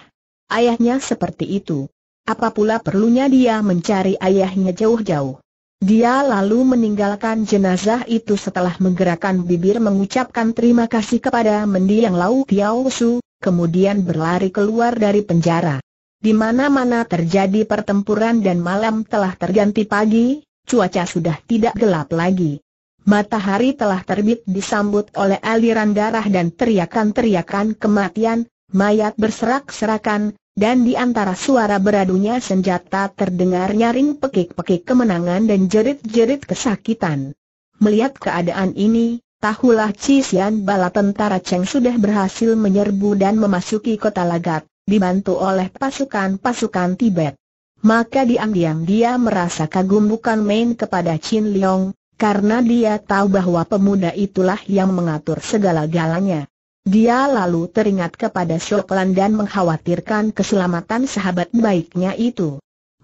Ayahnya seperti itu. Apa pula perlunya dia mencari ayahnya jauh-jauh. Dia lalu meninggalkan jenazah itu setelah menggerakkan bibir mengucapkan terima kasih kepada mendiang Lau Tiao Su, kemudian berlari keluar dari penjara. Di mana-mana terjadi pertempuran dan malam telah terganti pagi, cuaca sudah tidak gelap lagi. Matahari telah terbit disambut oleh aliran darah dan teriakan-teriakan kematian, mayat berserak-serakan, dan di antara suara beradunya senjata terdengar nyaring pekik-pekik kemenangan dan jerit-jerit kesakitan. Melihat keadaan ini, tahulah Cisian bala tentara Cheng sudah berhasil menyerbu dan memasuki kota Lagat dibantu oleh pasukan-pasukan Tibet. Maka diam-diam dia merasa kagum bukan main kepada Chin Leong, karena dia tahu bahwa pemuda itulah yang mengatur segala galanya. Dia lalu teringat kepada Shoklan dan mengkhawatirkan keselamatan sahabat baiknya itu.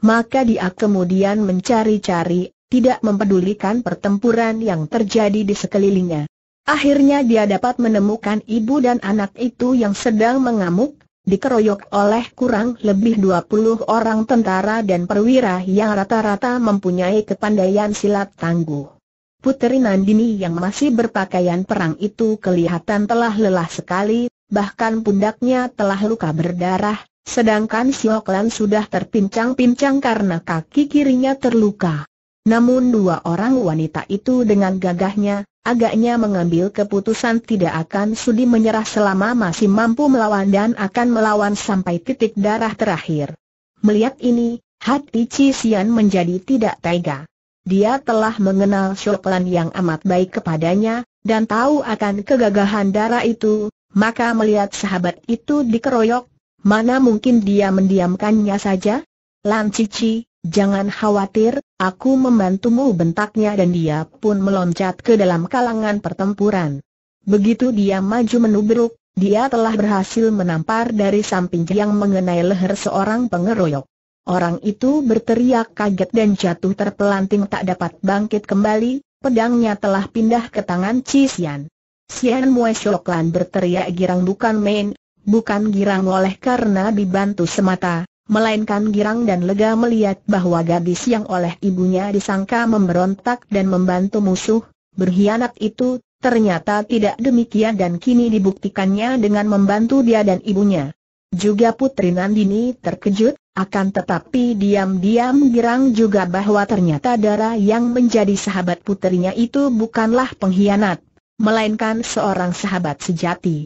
Maka dia kemudian mencari-cari, tidak mempedulikan pertempuran yang terjadi di sekelilingnya. Akhirnya dia dapat menemukan ibu dan anak itu yang sedang mengamuk, dikeroyok oleh kurang lebih 20 orang tentara dan perwira yang rata-rata mempunyai kepandaian silat tangguh. Puteri Nandini yang masih berpakaian perang itu kelihatan telah lelah sekali, bahkan pundaknya telah luka berdarah, sedangkan Sioklan sudah terpincang-pincang karena kaki kirinya terluka. Namun dua orang wanita itu dengan gagahnya, agaknya mengambil keputusan tidak akan sudi menyerah selama masih mampu melawan dan akan melawan sampai titik darah terakhir. Melihat ini, hati Cisian menjadi tidak tega. Dia telah mengenal Shoklan yang amat baik kepadanya, dan tahu akan kegagahan darah itu, maka melihat sahabat itu dikeroyok, mana mungkin dia mendiamkannya saja? Lan Cici, Jangan khawatir, aku membantumu bentaknya dan dia pun meloncat ke dalam kalangan pertempuran. Begitu dia maju menubruk, dia telah berhasil menampar dari samping yang mengenai leher seorang pengeroyok. Orang itu berteriak kaget dan jatuh terpelanting tak dapat bangkit kembali, pedangnya telah pindah ke tangan Cisian. Sian Mue Shoklan berteriak girang bukan main, bukan girang oleh karena dibantu semata, melainkan girang dan lega melihat bahwa gadis yang oleh ibunya disangka memberontak dan membantu musuh, berkhianat itu, ternyata tidak demikian dan kini dibuktikannya dengan membantu dia dan ibunya. Juga Putri Nandini terkejut, akan tetapi diam-diam girang juga bahwa ternyata darah yang menjadi sahabat putrinya itu bukanlah pengkhianat, melainkan seorang sahabat sejati.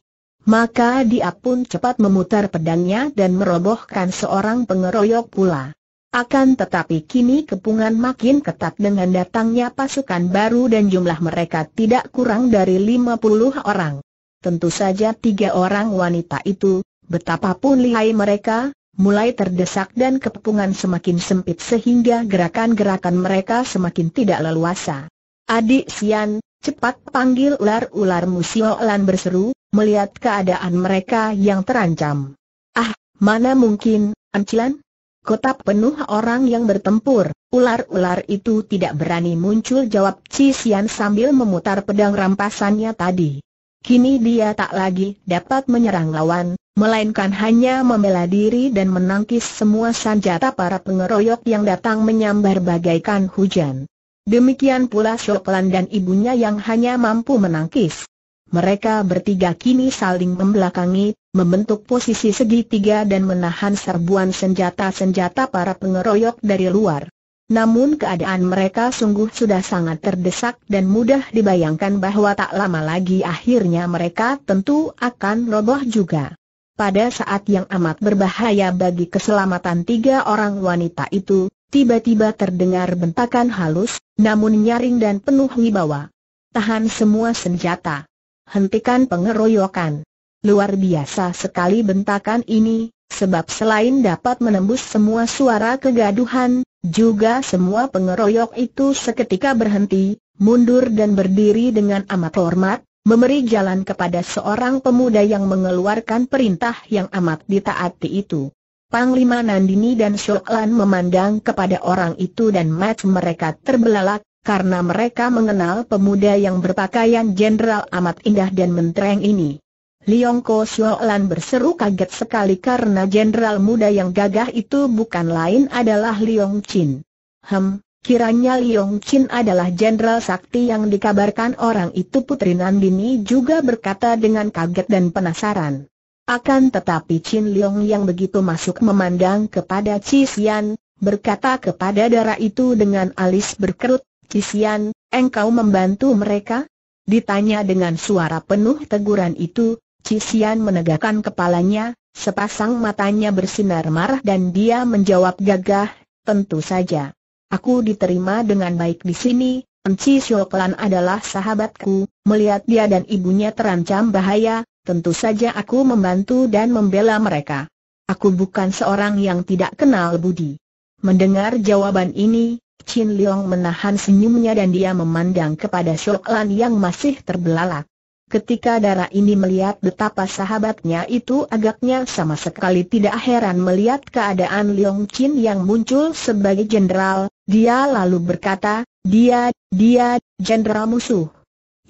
Maka dia pun cepat memutar pedangnya dan merobohkan seorang pengeroyok pula. Akan tetapi kini kepungan makin ketat dengan datangnya pasukan baru dan jumlah mereka tidak kurang dari 50 orang. Tentu saja tiga orang wanita itu, betapapun lihai mereka, mulai terdesak dan kepungan semakin sempit sehingga gerakan-gerakan mereka semakin tidak leluasa. Adik Sian, cepat panggil ular-ular musio musiolan berseru, melihat keadaan mereka yang terancam. Ah, mana mungkin, Ancilan? Kota penuh orang yang bertempur, ular-ular itu tidak berani muncul jawab Cisian sambil memutar pedang rampasannya tadi. Kini dia tak lagi dapat menyerang lawan, melainkan hanya membela diri dan menangkis semua senjata para pengeroyok yang datang menyambar bagaikan hujan. Demikian pula Soklan dan ibunya yang hanya mampu menangkis. Mereka bertiga kini saling membelakangi, membentuk posisi segitiga dan menahan serbuan senjata-senjata para pengeroyok dari luar. Namun keadaan mereka sungguh sudah sangat terdesak dan mudah dibayangkan bahwa tak lama lagi akhirnya mereka tentu akan roboh juga. Pada saat yang amat berbahaya bagi keselamatan tiga orang wanita itu, tiba-tiba terdengar bentakan halus, namun nyaring dan penuh wibawa. Tahan semua senjata hentikan pengeroyokan. Luar biasa sekali bentakan ini, sebab selain dapat menembus semua suara kegaduhan, juga semua pengeroyok itu seketika berhenti, mundur dan berdiri dengan amat hormat, memberi jalan kepada seorang pemuda yang mengeluarkan perintah yang amat ditaati itu. Panglima Nandini dan Shoklan memandang kepada orang itu dan match mereka terbelalak, karena mereka mengenal pemuda yang berpakaian jenderal amat indah dan mentereng ini. Liong Ko Lan berseru kaget sekali karena jenderal muda yang gagah itu bukan lain adalah Liong Chin. Hem, kiranya Liong Chin adalah jenderal sakti yang dikabarkan orang itu Putri Nandini juga berkata dengan kaget dan penasaran. Akan tetapi Chin Liong yang begitu masuk memandang kepada Chi Xian, berkata kepada darah itu dengan alis berkerut, Cisian, engkau membantu mereka? Ditanya dengan suara penuh teguran itu, Cisian menegakkan kepalanya, sepasang matanya bersinar marah dan dia menjawab gagah, tentu saja. Aku diterima dengan baik di sini, Enci Sioklan adalah sahabatku, melihat dia dan ibunya terancam bahaya, tentu saja aku membantu dan membela mereka. Aku bukan seorang yang tidak kenal budi. Mendengar jawaban ini, Chin Leong menahan senyumnya dan dia memandang kepada Shok Lan yang masih terbelalak. Ketika darah ini melihat betapa sahabatnya itu agaknya sama sekali tidak heran melihat keadaan Leong Chin yang muncul sebagai jenderal, dia lalu berkata, dia, dia, jenderal musuh.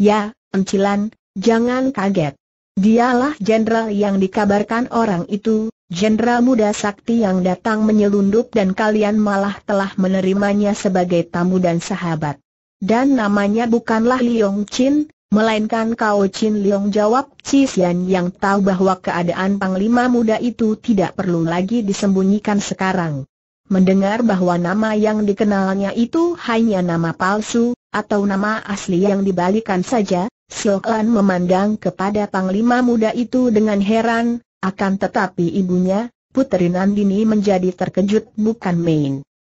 Ya, Encilan, jangan kaget. Dialah jenderal yang dikabarkan orang itu, jenderal muda sakti yang datang menyelundup dan kalian malah telah menerimanya sebagai tamu dan sahabat. Dan namanya bukanlah Liong Chin, melainkan Kao Chin Liong jawab Cisian yang tahu bahwa keadaan panglima muda itu tidak perlu lagi disembunyikan sekarang. Mendengar bahwa nama yang dikenalnya itu hanya nama palsu, atau nama asli yang dibalikan saja, Siok Lan memandang kepada panglima muda itu dengan heran, akan tetapi ibunya, Putri Nandini menjadi terkejut bukan main.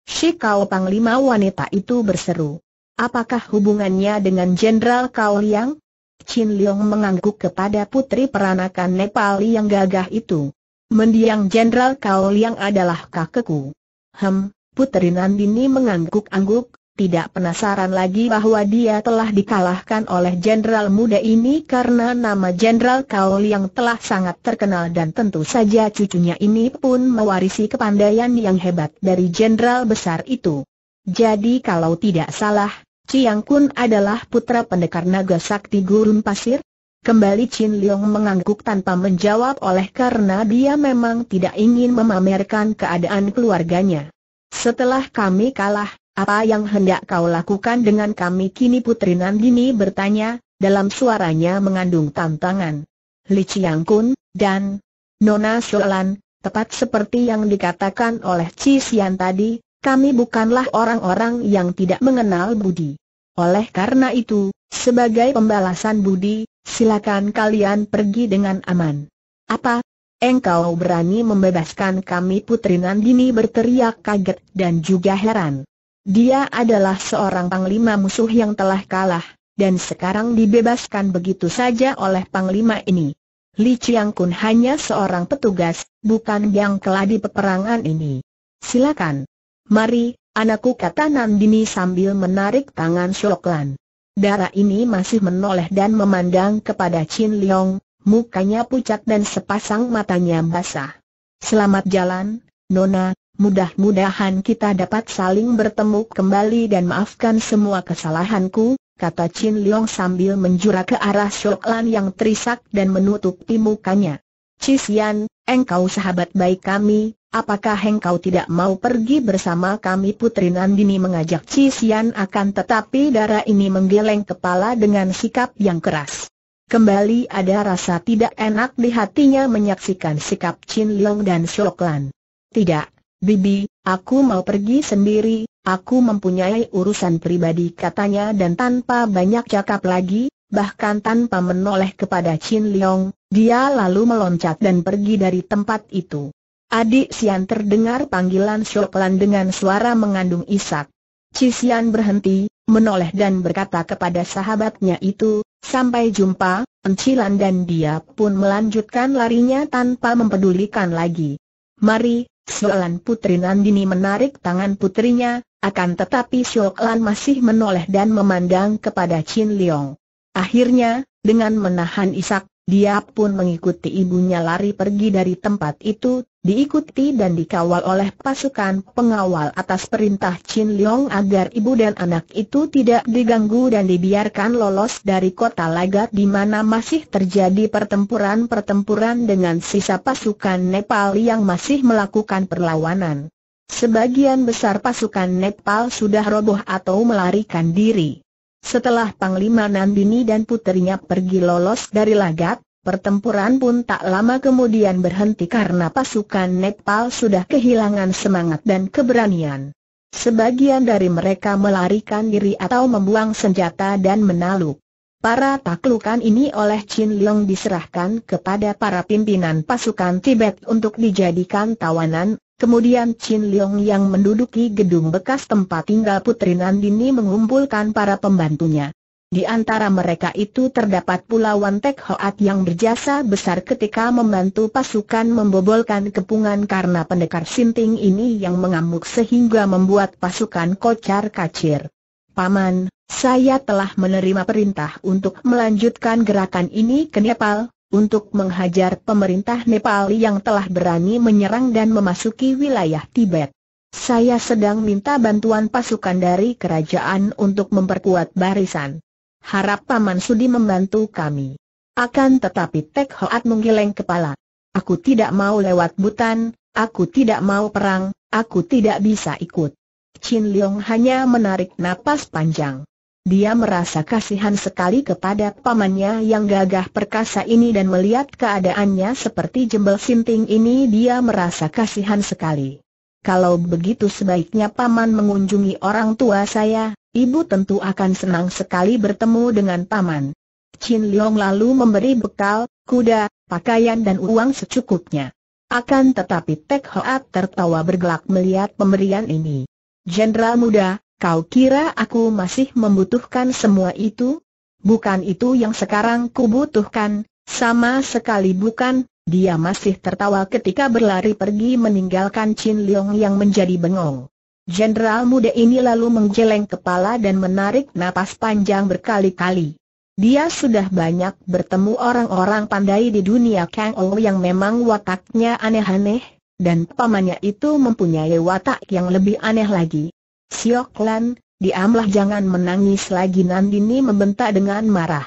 Si kau Panglima wanita itu berseru. Apakah hubungannya dengan Jenderal Kauliang? Liang? Chin Leong mengangguk kepada putri peranakan Nepal yang gagah itu. Mendiang Jenderal Kauliang Liang adalah kakekku. Hem, Putri Nandini mengangguk-angguk, tidak penasaran lagi bahwa dia telah dikalahkan oleh jenderal muda ini karena nama jenderal Kaul yang telah sangat terkenal dan tentu saja cucunya ini pun mewarisi kepandaian yang hebat dari jenderal besar itu. Jadi kalau tidak salah, Chiang Kun adalah putra pendekar naga sakti gurun pasir? Kembali Chin Leong mengangguk tanpa menjawab oleh karena dia memang tidak ingin memamerkan keadaan keluarganya. Setelah kami kalah, apa yang hendak kau lakukan dengan kami kini Putri Nandini bertanya, dalam suaranya mengandung tantangan. Li Chiang Kun, dan Nona Sholan, tepat seperti yang dikatakan oleh Chi Sian tadi, kami bukanlah orang-orang yang tidak mengenal budi. Oleh karena itu, sebagai pembalasan budi, silakan kalian pergi dengan aman. Apa? Engkau berani membebaskan kami Putri Nandini berteriak kaget dan juga heran. Dia adalah seorang panglima musuh yang telah kalah, dan sekarang dibebaskan begitu saja oleh panglima ini. Li Chiang Kun hanya seorang petugas, bukan yang keladi peperangan ini. Silakan. Mari, anakku kata Nandini sambil menarik tangan Shoklan. Darah ini masih menoleh dan memandang kepada Chin Leong, mukanya pucat dan sepasang matanya basah. Selamat jalan, Nona, Mudah-mudahan kita dapat saling bertemu kembali dan maafkan semua kesalahanku, kata Chin Leong sambil menjura ke arah Shok Lan yang terisak dan menutupi mukanya. Cisian, engkau sahabat baik kami, apakah engkau tidak mau pergi bersama kami Putri Nandini mengajak Cisian akan tetapi darah ini menggeleng kepala dengan sikap yang keras. Kembali ada rasa tidak enak di hatinya menyaksikan sikap Chin Leong dan Shok Lan. Tidak, Bibi, aku mau pergi sendiri, aku mempunyai urusan pribadi katanya dan tanpa banyak cakap lagi, bahkan tanpa menoleh kepada Chin Leong, dia lalu meloncat dan pergi dari tempat itu. Adik Sian terdengar panggilan Shoklan dengan suara mengandung isak. Sian berhenti, menoleh dan berkata kepada sahabatnya itu, sampai jumpa, encilan dan dia pun melanjutkan larinya tanpa mempedulikan lagi. Mari, Soalan Putri Nandini menarik tangan putrinya, akan tetapi Shokulan masih menoleh dan memandang kepada Chin Leong. Akhirnya, dengan menahan isak, dia pun mengikuti ibunya lari pergi dari tempat itu, diikuti dan dikawal oleh pasukan pengawal atas perintah Chin Leong agar ibu dan anak itu tidak diganggu dan dibiarkan lolos dari kota Lagat di mana masih terjadi pertempuran-pertempuran dengan sisa pasukan Nepal yang masih melakukan perlawanan. Sebagian besar pasukan Nepal sudah roboh atau melarikan diri. Setelah Panglima Nandini dan putrinya pergi lolos dari lagat, pertempuran pun tak lama kemudian berhenti karena pasukan Nepal sudah kehilangan semangat dan keberanian. Sebagian dari mereka melarikan diri atau membuang senjata dan menaluk. Para taklukan ini oleh Chin Leong diserahkan kepada para pimpinan pasukan Tibet untuk dijadikan tawanan Kemudian Chin Leong yang menduduki gedung bekas tempat tinggal Putri Nandini mengumpulkan para pembantunya. Di antara mereka itu terdapat pula Wan Tek Hoat yang berjasa besar ketika membantu pasukan membobolkan kepungan karena pendekar Sinting ini yang mengamuk sehingga membuat pasukan kocar kacir. Paman, saya telah menerima perintah untuk melanjutkan gerakan ini ke Nepal, untuk menghajar pemerintah Nepal yang telah berani menyerang dan memasuki wilayah Tibet. Saya sedang minta bantuan pasukan dari kerajaan untuk memperkuat barisan. Harap Paman Sudi membantu kami. Akan tetapi Tek Hoat menggeleng kepala. Aku tidak mau lewat butan, aku tidak mau perang, aku tidak bisa ikut. Chin Leong hanya menarik napas panjang. Dia merasa kasihan sekali kepada pamannya yang gagah perkasa ini dan melihat keadaannya seperti jembel sinting ini dia merasa kasihan sekali. Kalau begitu sebaiknya paman mengunjungi orang tua saya, ibu tentu akan senang sekali bertemu dengan paman. Chin Leong lalu memberi bekal, kuda, pakaian dan uang secukupnya. Akan tetapi Tek Hoat tertawa bergelak melihat pemberian ini. Jenderal muda, Kau kira aku masih membutuhkan semua itu? Bukan itu yang sekarang kubutuhkan, sama sekali bukan, dia masih tertawa ketika berlari pergi meninggalkan Chin Leong yang menjadi bengong. Jenderal muda ini lalu menggeleng kepala dan menarik napas panjang berkali-kali. Dia sudah banyak bertemu orang-orang pandai di dunia Kang yang memang wataknya aneh-aneh, dan pamannya itu mempunyai watak yang lebih aneh lagi. Siok Lan, diamlah jangan menangis lagi Nandini membentak dengan marah.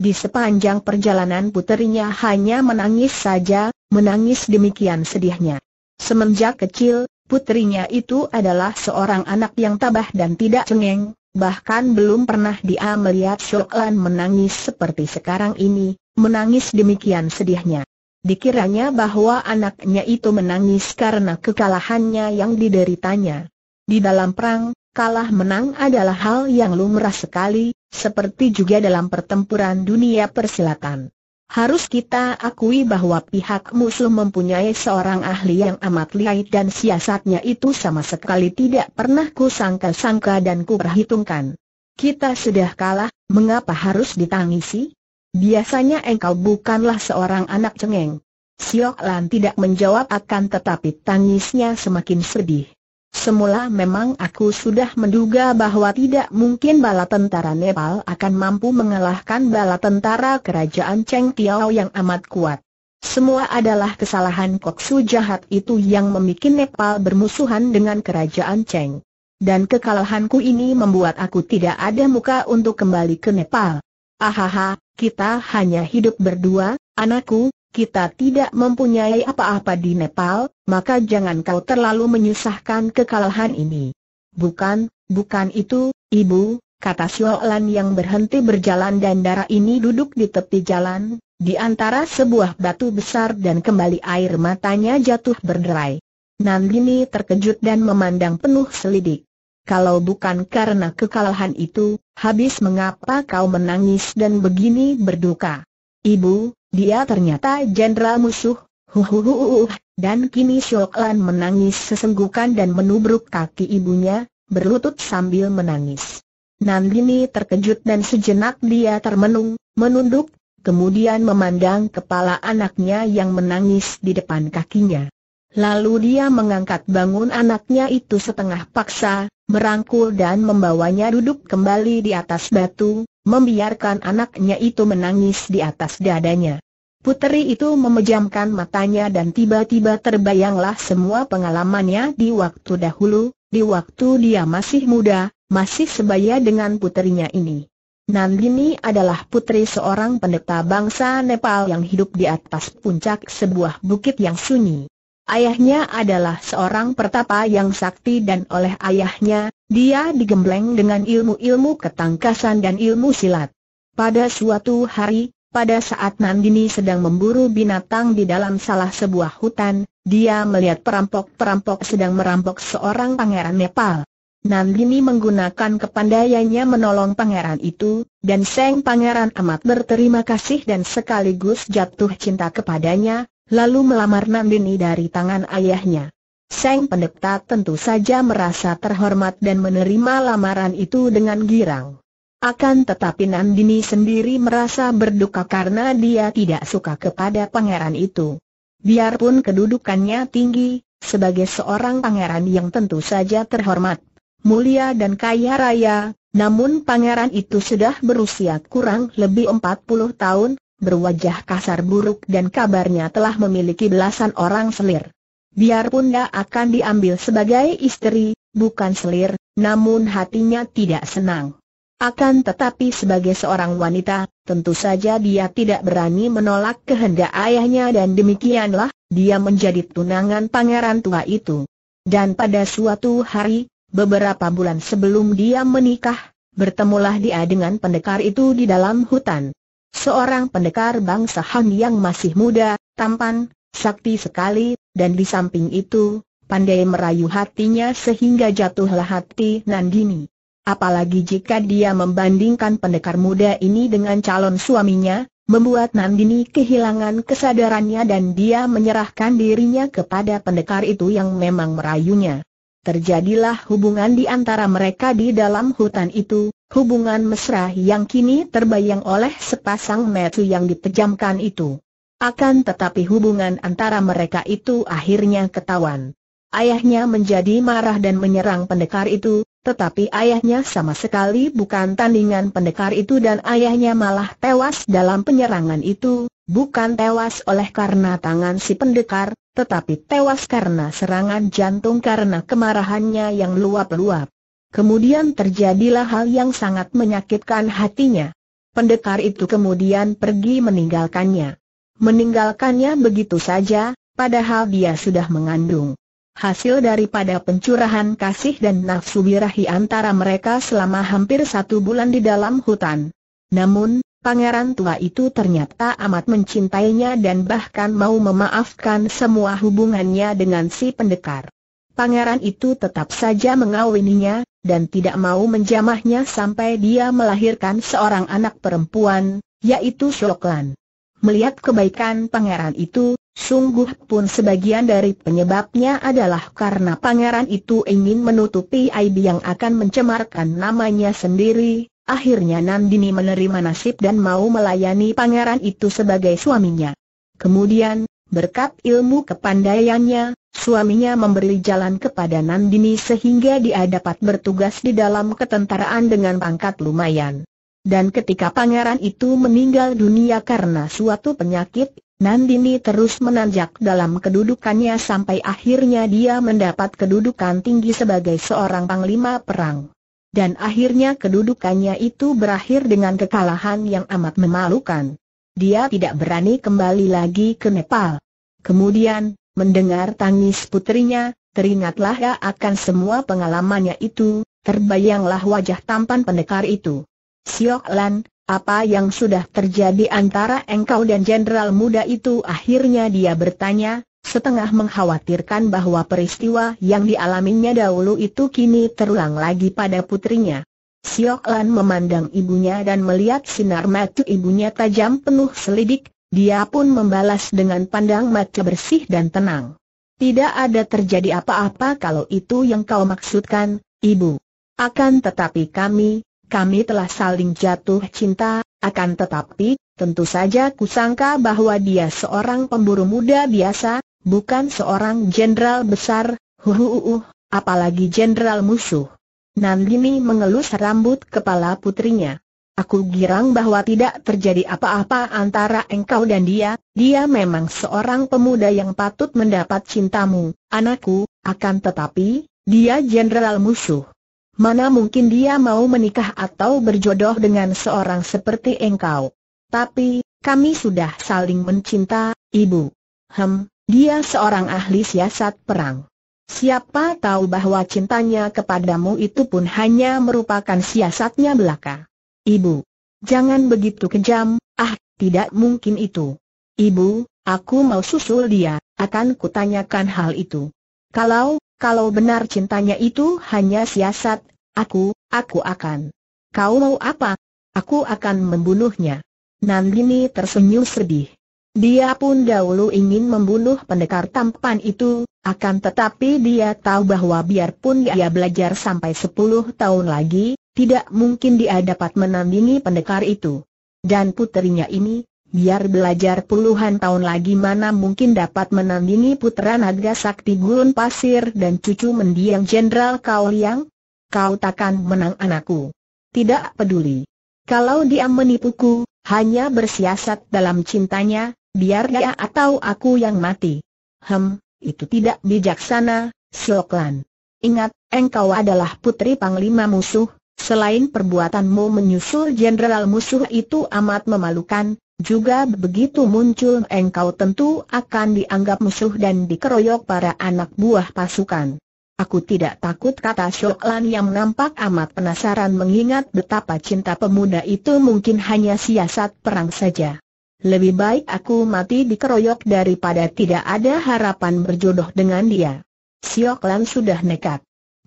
Di sepanjang perjalanan puterinya hanya menangis saja, menangis demikian sedihnya. Semenjak kecil, putrinya itu adalah seorang anak yang tabah dan tidak cengeng, bahkan belum pernah dia melihat Lan menangis seperti sekarang ini, menangis demikian sedihnya. Dikiranya bahwa anaknya itu menangis karena kekalahannya yang dideritanya. Di dalam perang, kalah menang adalah hal yang lumrah sekali, seperti juga dalam pertempuran dunia persilatan. Harus kita akui bahwa pihak musuh mempunyai seorang ahli yang amat lihai dan siasatnya itu sama sekali tidak pernah kusangka-sangka dan kuperhitungkan. Kita sudah kalah, mengapa harus ditangisi? Biasanya engkau bukanlah seorang anak cengeng. Siok Lan tidak menjawab akan tetapi tangisnya semakin sedih. Semula memang aku sudah menduga bahwa tidak mungkin bala tentara Nepal akan mampu mengalahkan bala tentara kerajaan Cheng Tiao yang amat kuat. Semua adalah kesalahan Koksu jahat itu yang membuat Nepal bermusuhan dengan kerajaan Cheng. Dan kekalahanku ini membuat aku tidak ada muka untuk kembali ke Nepal. Ahaha, kita hanya hidup berdua, anakku, kita tidak mempunyai apa-apa di Nepal, maka jangan kau terlalu menyusahkan kekalahan ini. Bukan, bukan itu, ibu, kata Siolan yang berhenti berjalan dan darah ini duduk di tepi jalan, di antara sebuah batu besar dan kembali air matanya jatuh berderai. Nandini terkejut dan memandang penuh selidik. Kalau bukan karena kekalahan itu, habis mengapa kau menangis dan begini berduka? Ibu, dia ternyata jenderal musuh, huhuhuhuh, dan kini Shoklan menangis sesenggukan dan menubruk kaki ibunya, berlutut sambil menangis. Nandini terkejut dan sejenak dia termenung, menunduk, kemudian memandang kepala anaknya yang menangis di depan kakinya. Lalu dia mengangkat bangun anaknya itu setengah paksa, merangkul dan membawanya duduk kembali di atas batu, membiarkan anaknya itu menangis di atas dadanya. Puteri itu memejamkan matanya dan tiba-tiba terbayanglah semua pengalamannya di waktu dahulu, di waktu dia masih muda, masih sebaya dengan puterinya ini. Nandini adalah putri seorang pendeta bangsa Nepal yang hidup di atas puncak sebuah bukit yang sunyi. Ayahnya adalah seorang pertapa yang sakti dan oleh ayahnya, dia digembleng dengan ilmu-ilmu ketangkasan dan ilmu silat. Pada suatu hari, pada saat Nandini sedang memburu binatang di dalam salah sebuah hutan, dia melihat perampok-perampok sedang merampok seorang pangeran Nepal. Nandini menggunakan kepandaiannya menolong pangeran itu, dan Seng Pangeran amat berterima kasih dan sekaligus jatuh cinta kepadanya, lalu melamar Nandini dari tangan ayahnya. Seng Pendeta tentu saja merasa terhormat dan menerima lamaran itu dengan girang. Akan tetapi Nandini sendiri merasa berduka karena dia tidak suka kepada pangeran itu. Biarpun kedudukannya tinggi, sebagai seorang pangeran yang tentu saja terhormat, mulia dan kaya raya, namun pangeran itu sudah berusia kurang lebih 40 tahun, berwajah kasar buruk dan kabarnya telah memiliki belasan orang selir. Biarpun dia akan diambil sebagai istri, bukan selir, namun hatinya tidak senang. Akan tetapi sebagai seorang wanita, tentu saja dia tidak berani menolak kehendak ayahnya dan demikianlah, dia menjadi tunangan pangeran tua itu. Dan pada suatu hari, beberapa bulan sebelum dia menikah, bertemulah dia dengan pendekar itu di dalam hutan. Seorang pendekar bangsa Han yang masih muda, tampan, sakti sekali, dan di samping itu, pandai merayu hatinya sehingga jatuhlah hati Nandini. Apalagi jika dia membandingkan pendekar muda ini dengan calon suaminya, membuat Nandini kehilangan kesadarannya dan dia menyerahkan dirinya kepada pendekar itu yang memang merayunya. Terjadilah hubungan di antara mereka di dalam hutan itu, hubungan mesra yang kini terbayang oleh sepasang metu yang dipejamkan itu. Akan tetapi hubungan antara mereka itu akhirnya ketahuan. Ayahnya menjadi marah dan menyerang pendekar itu, tetapi ayahnya sama sekali bukan tandingan pendekar itu dan ayahnya malah tewas dalam penyerangan itu, bukan tewas oleh karena tangan si pendekar, tetapi tewas karena serangan jantung karena kemarahannya yang luap-luap. Kemudian terjadilah hal yang sangat menyakitkan hatinya. Pendekar itu kemudian pergi meninggalkannya. Meninggalkannya begitu saja, padahal dia sudah mengandung. Hasil daripada pencurahan kasih dan nafsu birahi antara mereka selama hampir satu bulan di dalam hutan. Namun, pangeran tua itu ternyata amat mencintainya dan bahkan mau memaafkan semua hubungannya dengan si pendekar. Pangeran itu tetap saja mengawininya, dan tidak mau menjamahnya sampai dia melahirkan seorang anak perempuan, yaitu Shoklan. Melihat kebaikan pangeran itu, Sungguh pun sebagian dari penyebabnya adalah karena pangeran itu ingin menutupi aib yang akan mencemarkan namanya sendiri, akhirnya Nandini menerima nasib dan mau melayani pangeran itu sebagai suaminya. Kemudian, berkat ilmu kepandaiannya, suaminya memberi jalan kepada Nandini sehingga dia dapat bertugas di dalam ketentaraan dengan pangkat lumayan. Dan ketika pangeran itu meninggal dunia karena suatu penyakit, Nandini terus menanjak dalam kedudukannya sampai akhirnya dia mendapat kedudukan tinggi sebagai seorang panglima perang. Dan akhirnya kedudukannya itu berakhir dengan kekalahan yang amat memalukan. Dia tidak berani kembali lagi ke Nepal. Kemudian, mendengar tangis putrinya, teringatlah ia ya akan semua pengalamannya itu, terbayanglah wajah tampan pendekar itu. Siok Lan, apa yang sudah terjadi antara engkau dan jenderal muda itu? Akhirnya dia bertanya, setengah mengkhawatirkan bahwa peristiwa yang dialaminya dahulu itu kini terulang lagi pada putrinya. Sioklan memandang ibunya dan melihat sinar mata ibunya tajam penuh selidik, dia pun membalas dengan pandang mata bersih dan tenang. Tidak ada terjadi apa-apa kalau itu yang kau maksudkan, ibu. Akan tetapi kami, kami telah saling jatuh cinta, akan tetapi, tentu saja kusangka bahwa dia seorang pemburu muda biasa, bukan seorang jenderal besar, huhuhuh, apalagi jenderal musuh. Nandini mengelus rambut kepala putrinya. Aku girang bahwa tidak terjadi apa-apa antara engkau dan dia, dia memang seorang pemuda yang patut mendapat cintamu, anakku, akan tetapi, dia jenderal musuh. Mana mungkin dia mau menikah atau berjodoh dengan seorang seperti engkau. Tapi, kami sudah saling mencinta, ibu. Hem, dia seorang ahli siasat perang. Siapa tahu bahwa cintanya kepadamu itu pun hanya merupakan siasatnya belaka. Ibu, jangan begitu kejam, ah, tidak mungkin itu. Ibu, aku mau susul dia, akan kutanyakan hal itu. Kalau kalau benar cintanya itu hanya siasat, aku, aku akan. Kau mau apa? Aku akan membunuhnya. Nandini tersenyum sedih. Dia pun dahulu ingin membunuh pendekar tampan itu, akan tetapi dia tahu bahwa biarpun dia belajar sampai 10 tahun lagi, tidak mungkin dia dapat menandingi pendekar itu. Dan puterinya ini, biar belajar puluhan tahun lagi mana mungkin dapat menandingi putra naga sakti gurun pasir dan cucu mendiang Jenderal Kau Liang? Kau takkan menang anakku. Tidak peduli. Kalau dia menipuku, hanya bersiasat dalam cintanya, biar dia atau aku yang mati. Hem, itu tidak bijaksana, Sioklan. Ingat, engkau adalah putri panglima musuh, Selain perbuatanmu menyusul jenderal musuh itu amat memalukan, juga begitu muncul engkau tentu akan dianggap musuh dan dikeroyok para anak buah pasukan. Aku tidak takut kata Shoklan yang nampak amat penasaran mengingat betapa cinta pemuda itu mungkin hanya siasat perang saja. Lebih baik aku mati dikeroyok daripada tidak ada harapan berjodoh dengan dia. Siok sudah nekat.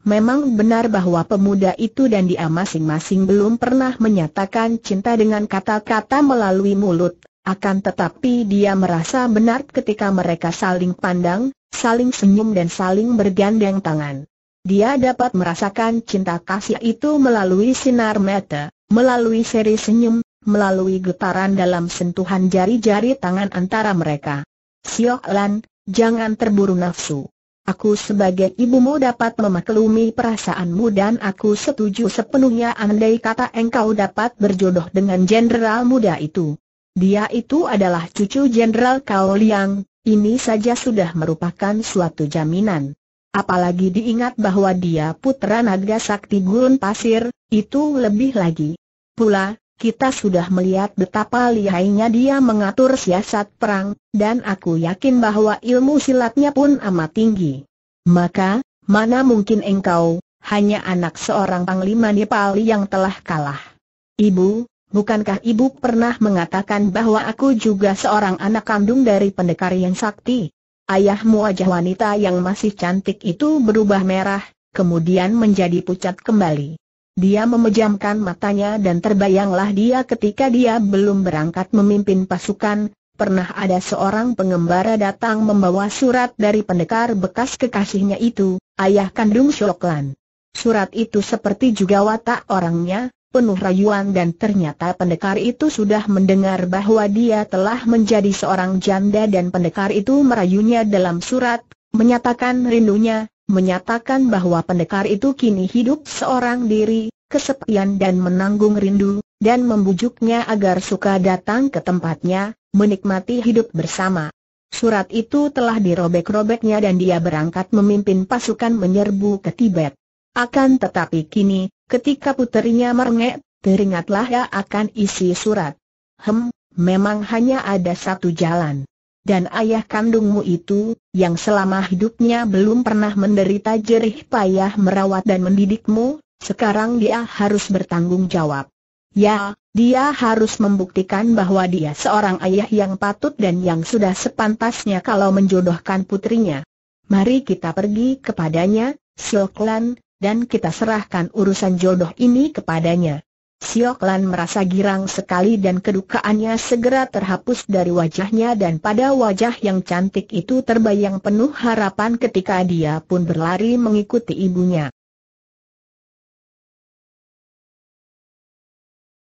Memang benar bahwa pemuda itu dan dia masing-masing belum pernah menyatakan cinta dengan kata-kata melalui mulut, akan tetapi dia merasa benar ketika mereka saling pandang, saling senyum dan saling bergandeng tangan. Dia dapat merasakan cinta kasih itu melalui sinar mata, melalui seri senyum, melalui getaran dalam sentuhan jari-jari tangan antara mereka. Siok Lan, jangan terburu nafsu. Aku sebagai ibumu dapat memaklumi perasaanmu dan aku setuju sepenuhnya andai kata engkau dapat berjodoh dengan jenderal muda itu. Dia itu adalah cucu jenderal Kao Liang, ini saja sudah merupakan suatu jaminan. Apalagi diingat bahwa dia putra naga sakti gurun pasir, itu lebih lagi. Pula, kita sudah melihat betapa lihainya dia mengatur siasat perang, dan aku yakin bahwa ilmu silatnya pun amat tinggi. Maka, mana mungkin engkau, hanya anak seorang panglima Nepal yang telah kalah. Ibu, bukankah ibu pernah mengatakan bahwa aku juga seorang anak kandung dari pendekar yang sakti? Ayahmu wajah wanita yang masih cantik itu berubah merah, kemudian menjadi pucat kembali. Dia memejamkan matanya dan terbayanglah dia ketika dia belum berangkat memimpin pasukan, pernah ada seorang pengembara datang membawa surat dari pendekar bekas kekasihnya itu, ayah kandung Shoklan. Surat itu seperti juga watak orangnya, penuh rayuan dan ternyata pendekar itu sudah mendengar bahwa dia telah menjadi seorang janda dan pendekar itu merayunya dalam surat, menyatakan rindunya, menyatakan bahwa pendekar itu kini hidup seorang diri, kesepian dan menanggung rindu, dan membujuknya agar suka datang ke tempatnya, menikmati hidup bersama. Surat itu telah dirobek-robeknya dan dia berangkat memimpin pasukan menyerbu ke Tibet. Akan tetapi kini, ketika puterinya merengek, teringatlah ya akan isi surat. Hem, memang hanya ada satu jalan dan ayah kandungmu itu, yang selama hidupnya belum pernah menderita jerih payah merawat dan mendidikmu, sekarang dia harus bertanggung jawab. Ya, dia harus membuktikan bahwa dia seorang ayah yang patut dan yang sudah sepantasnya kalau menjodohkan putrinya. Mari kita pergi kepadanya, Silklan, dan kita serahkan urusan jodoh ini kepadanya. Sioklan merasa girang sekali dan kedukaannya segera terhapus dari wajahnya dan pada wajah yang cantik itu terbayang penuh harapan ketika dia pun berlari mengikuti ibunya.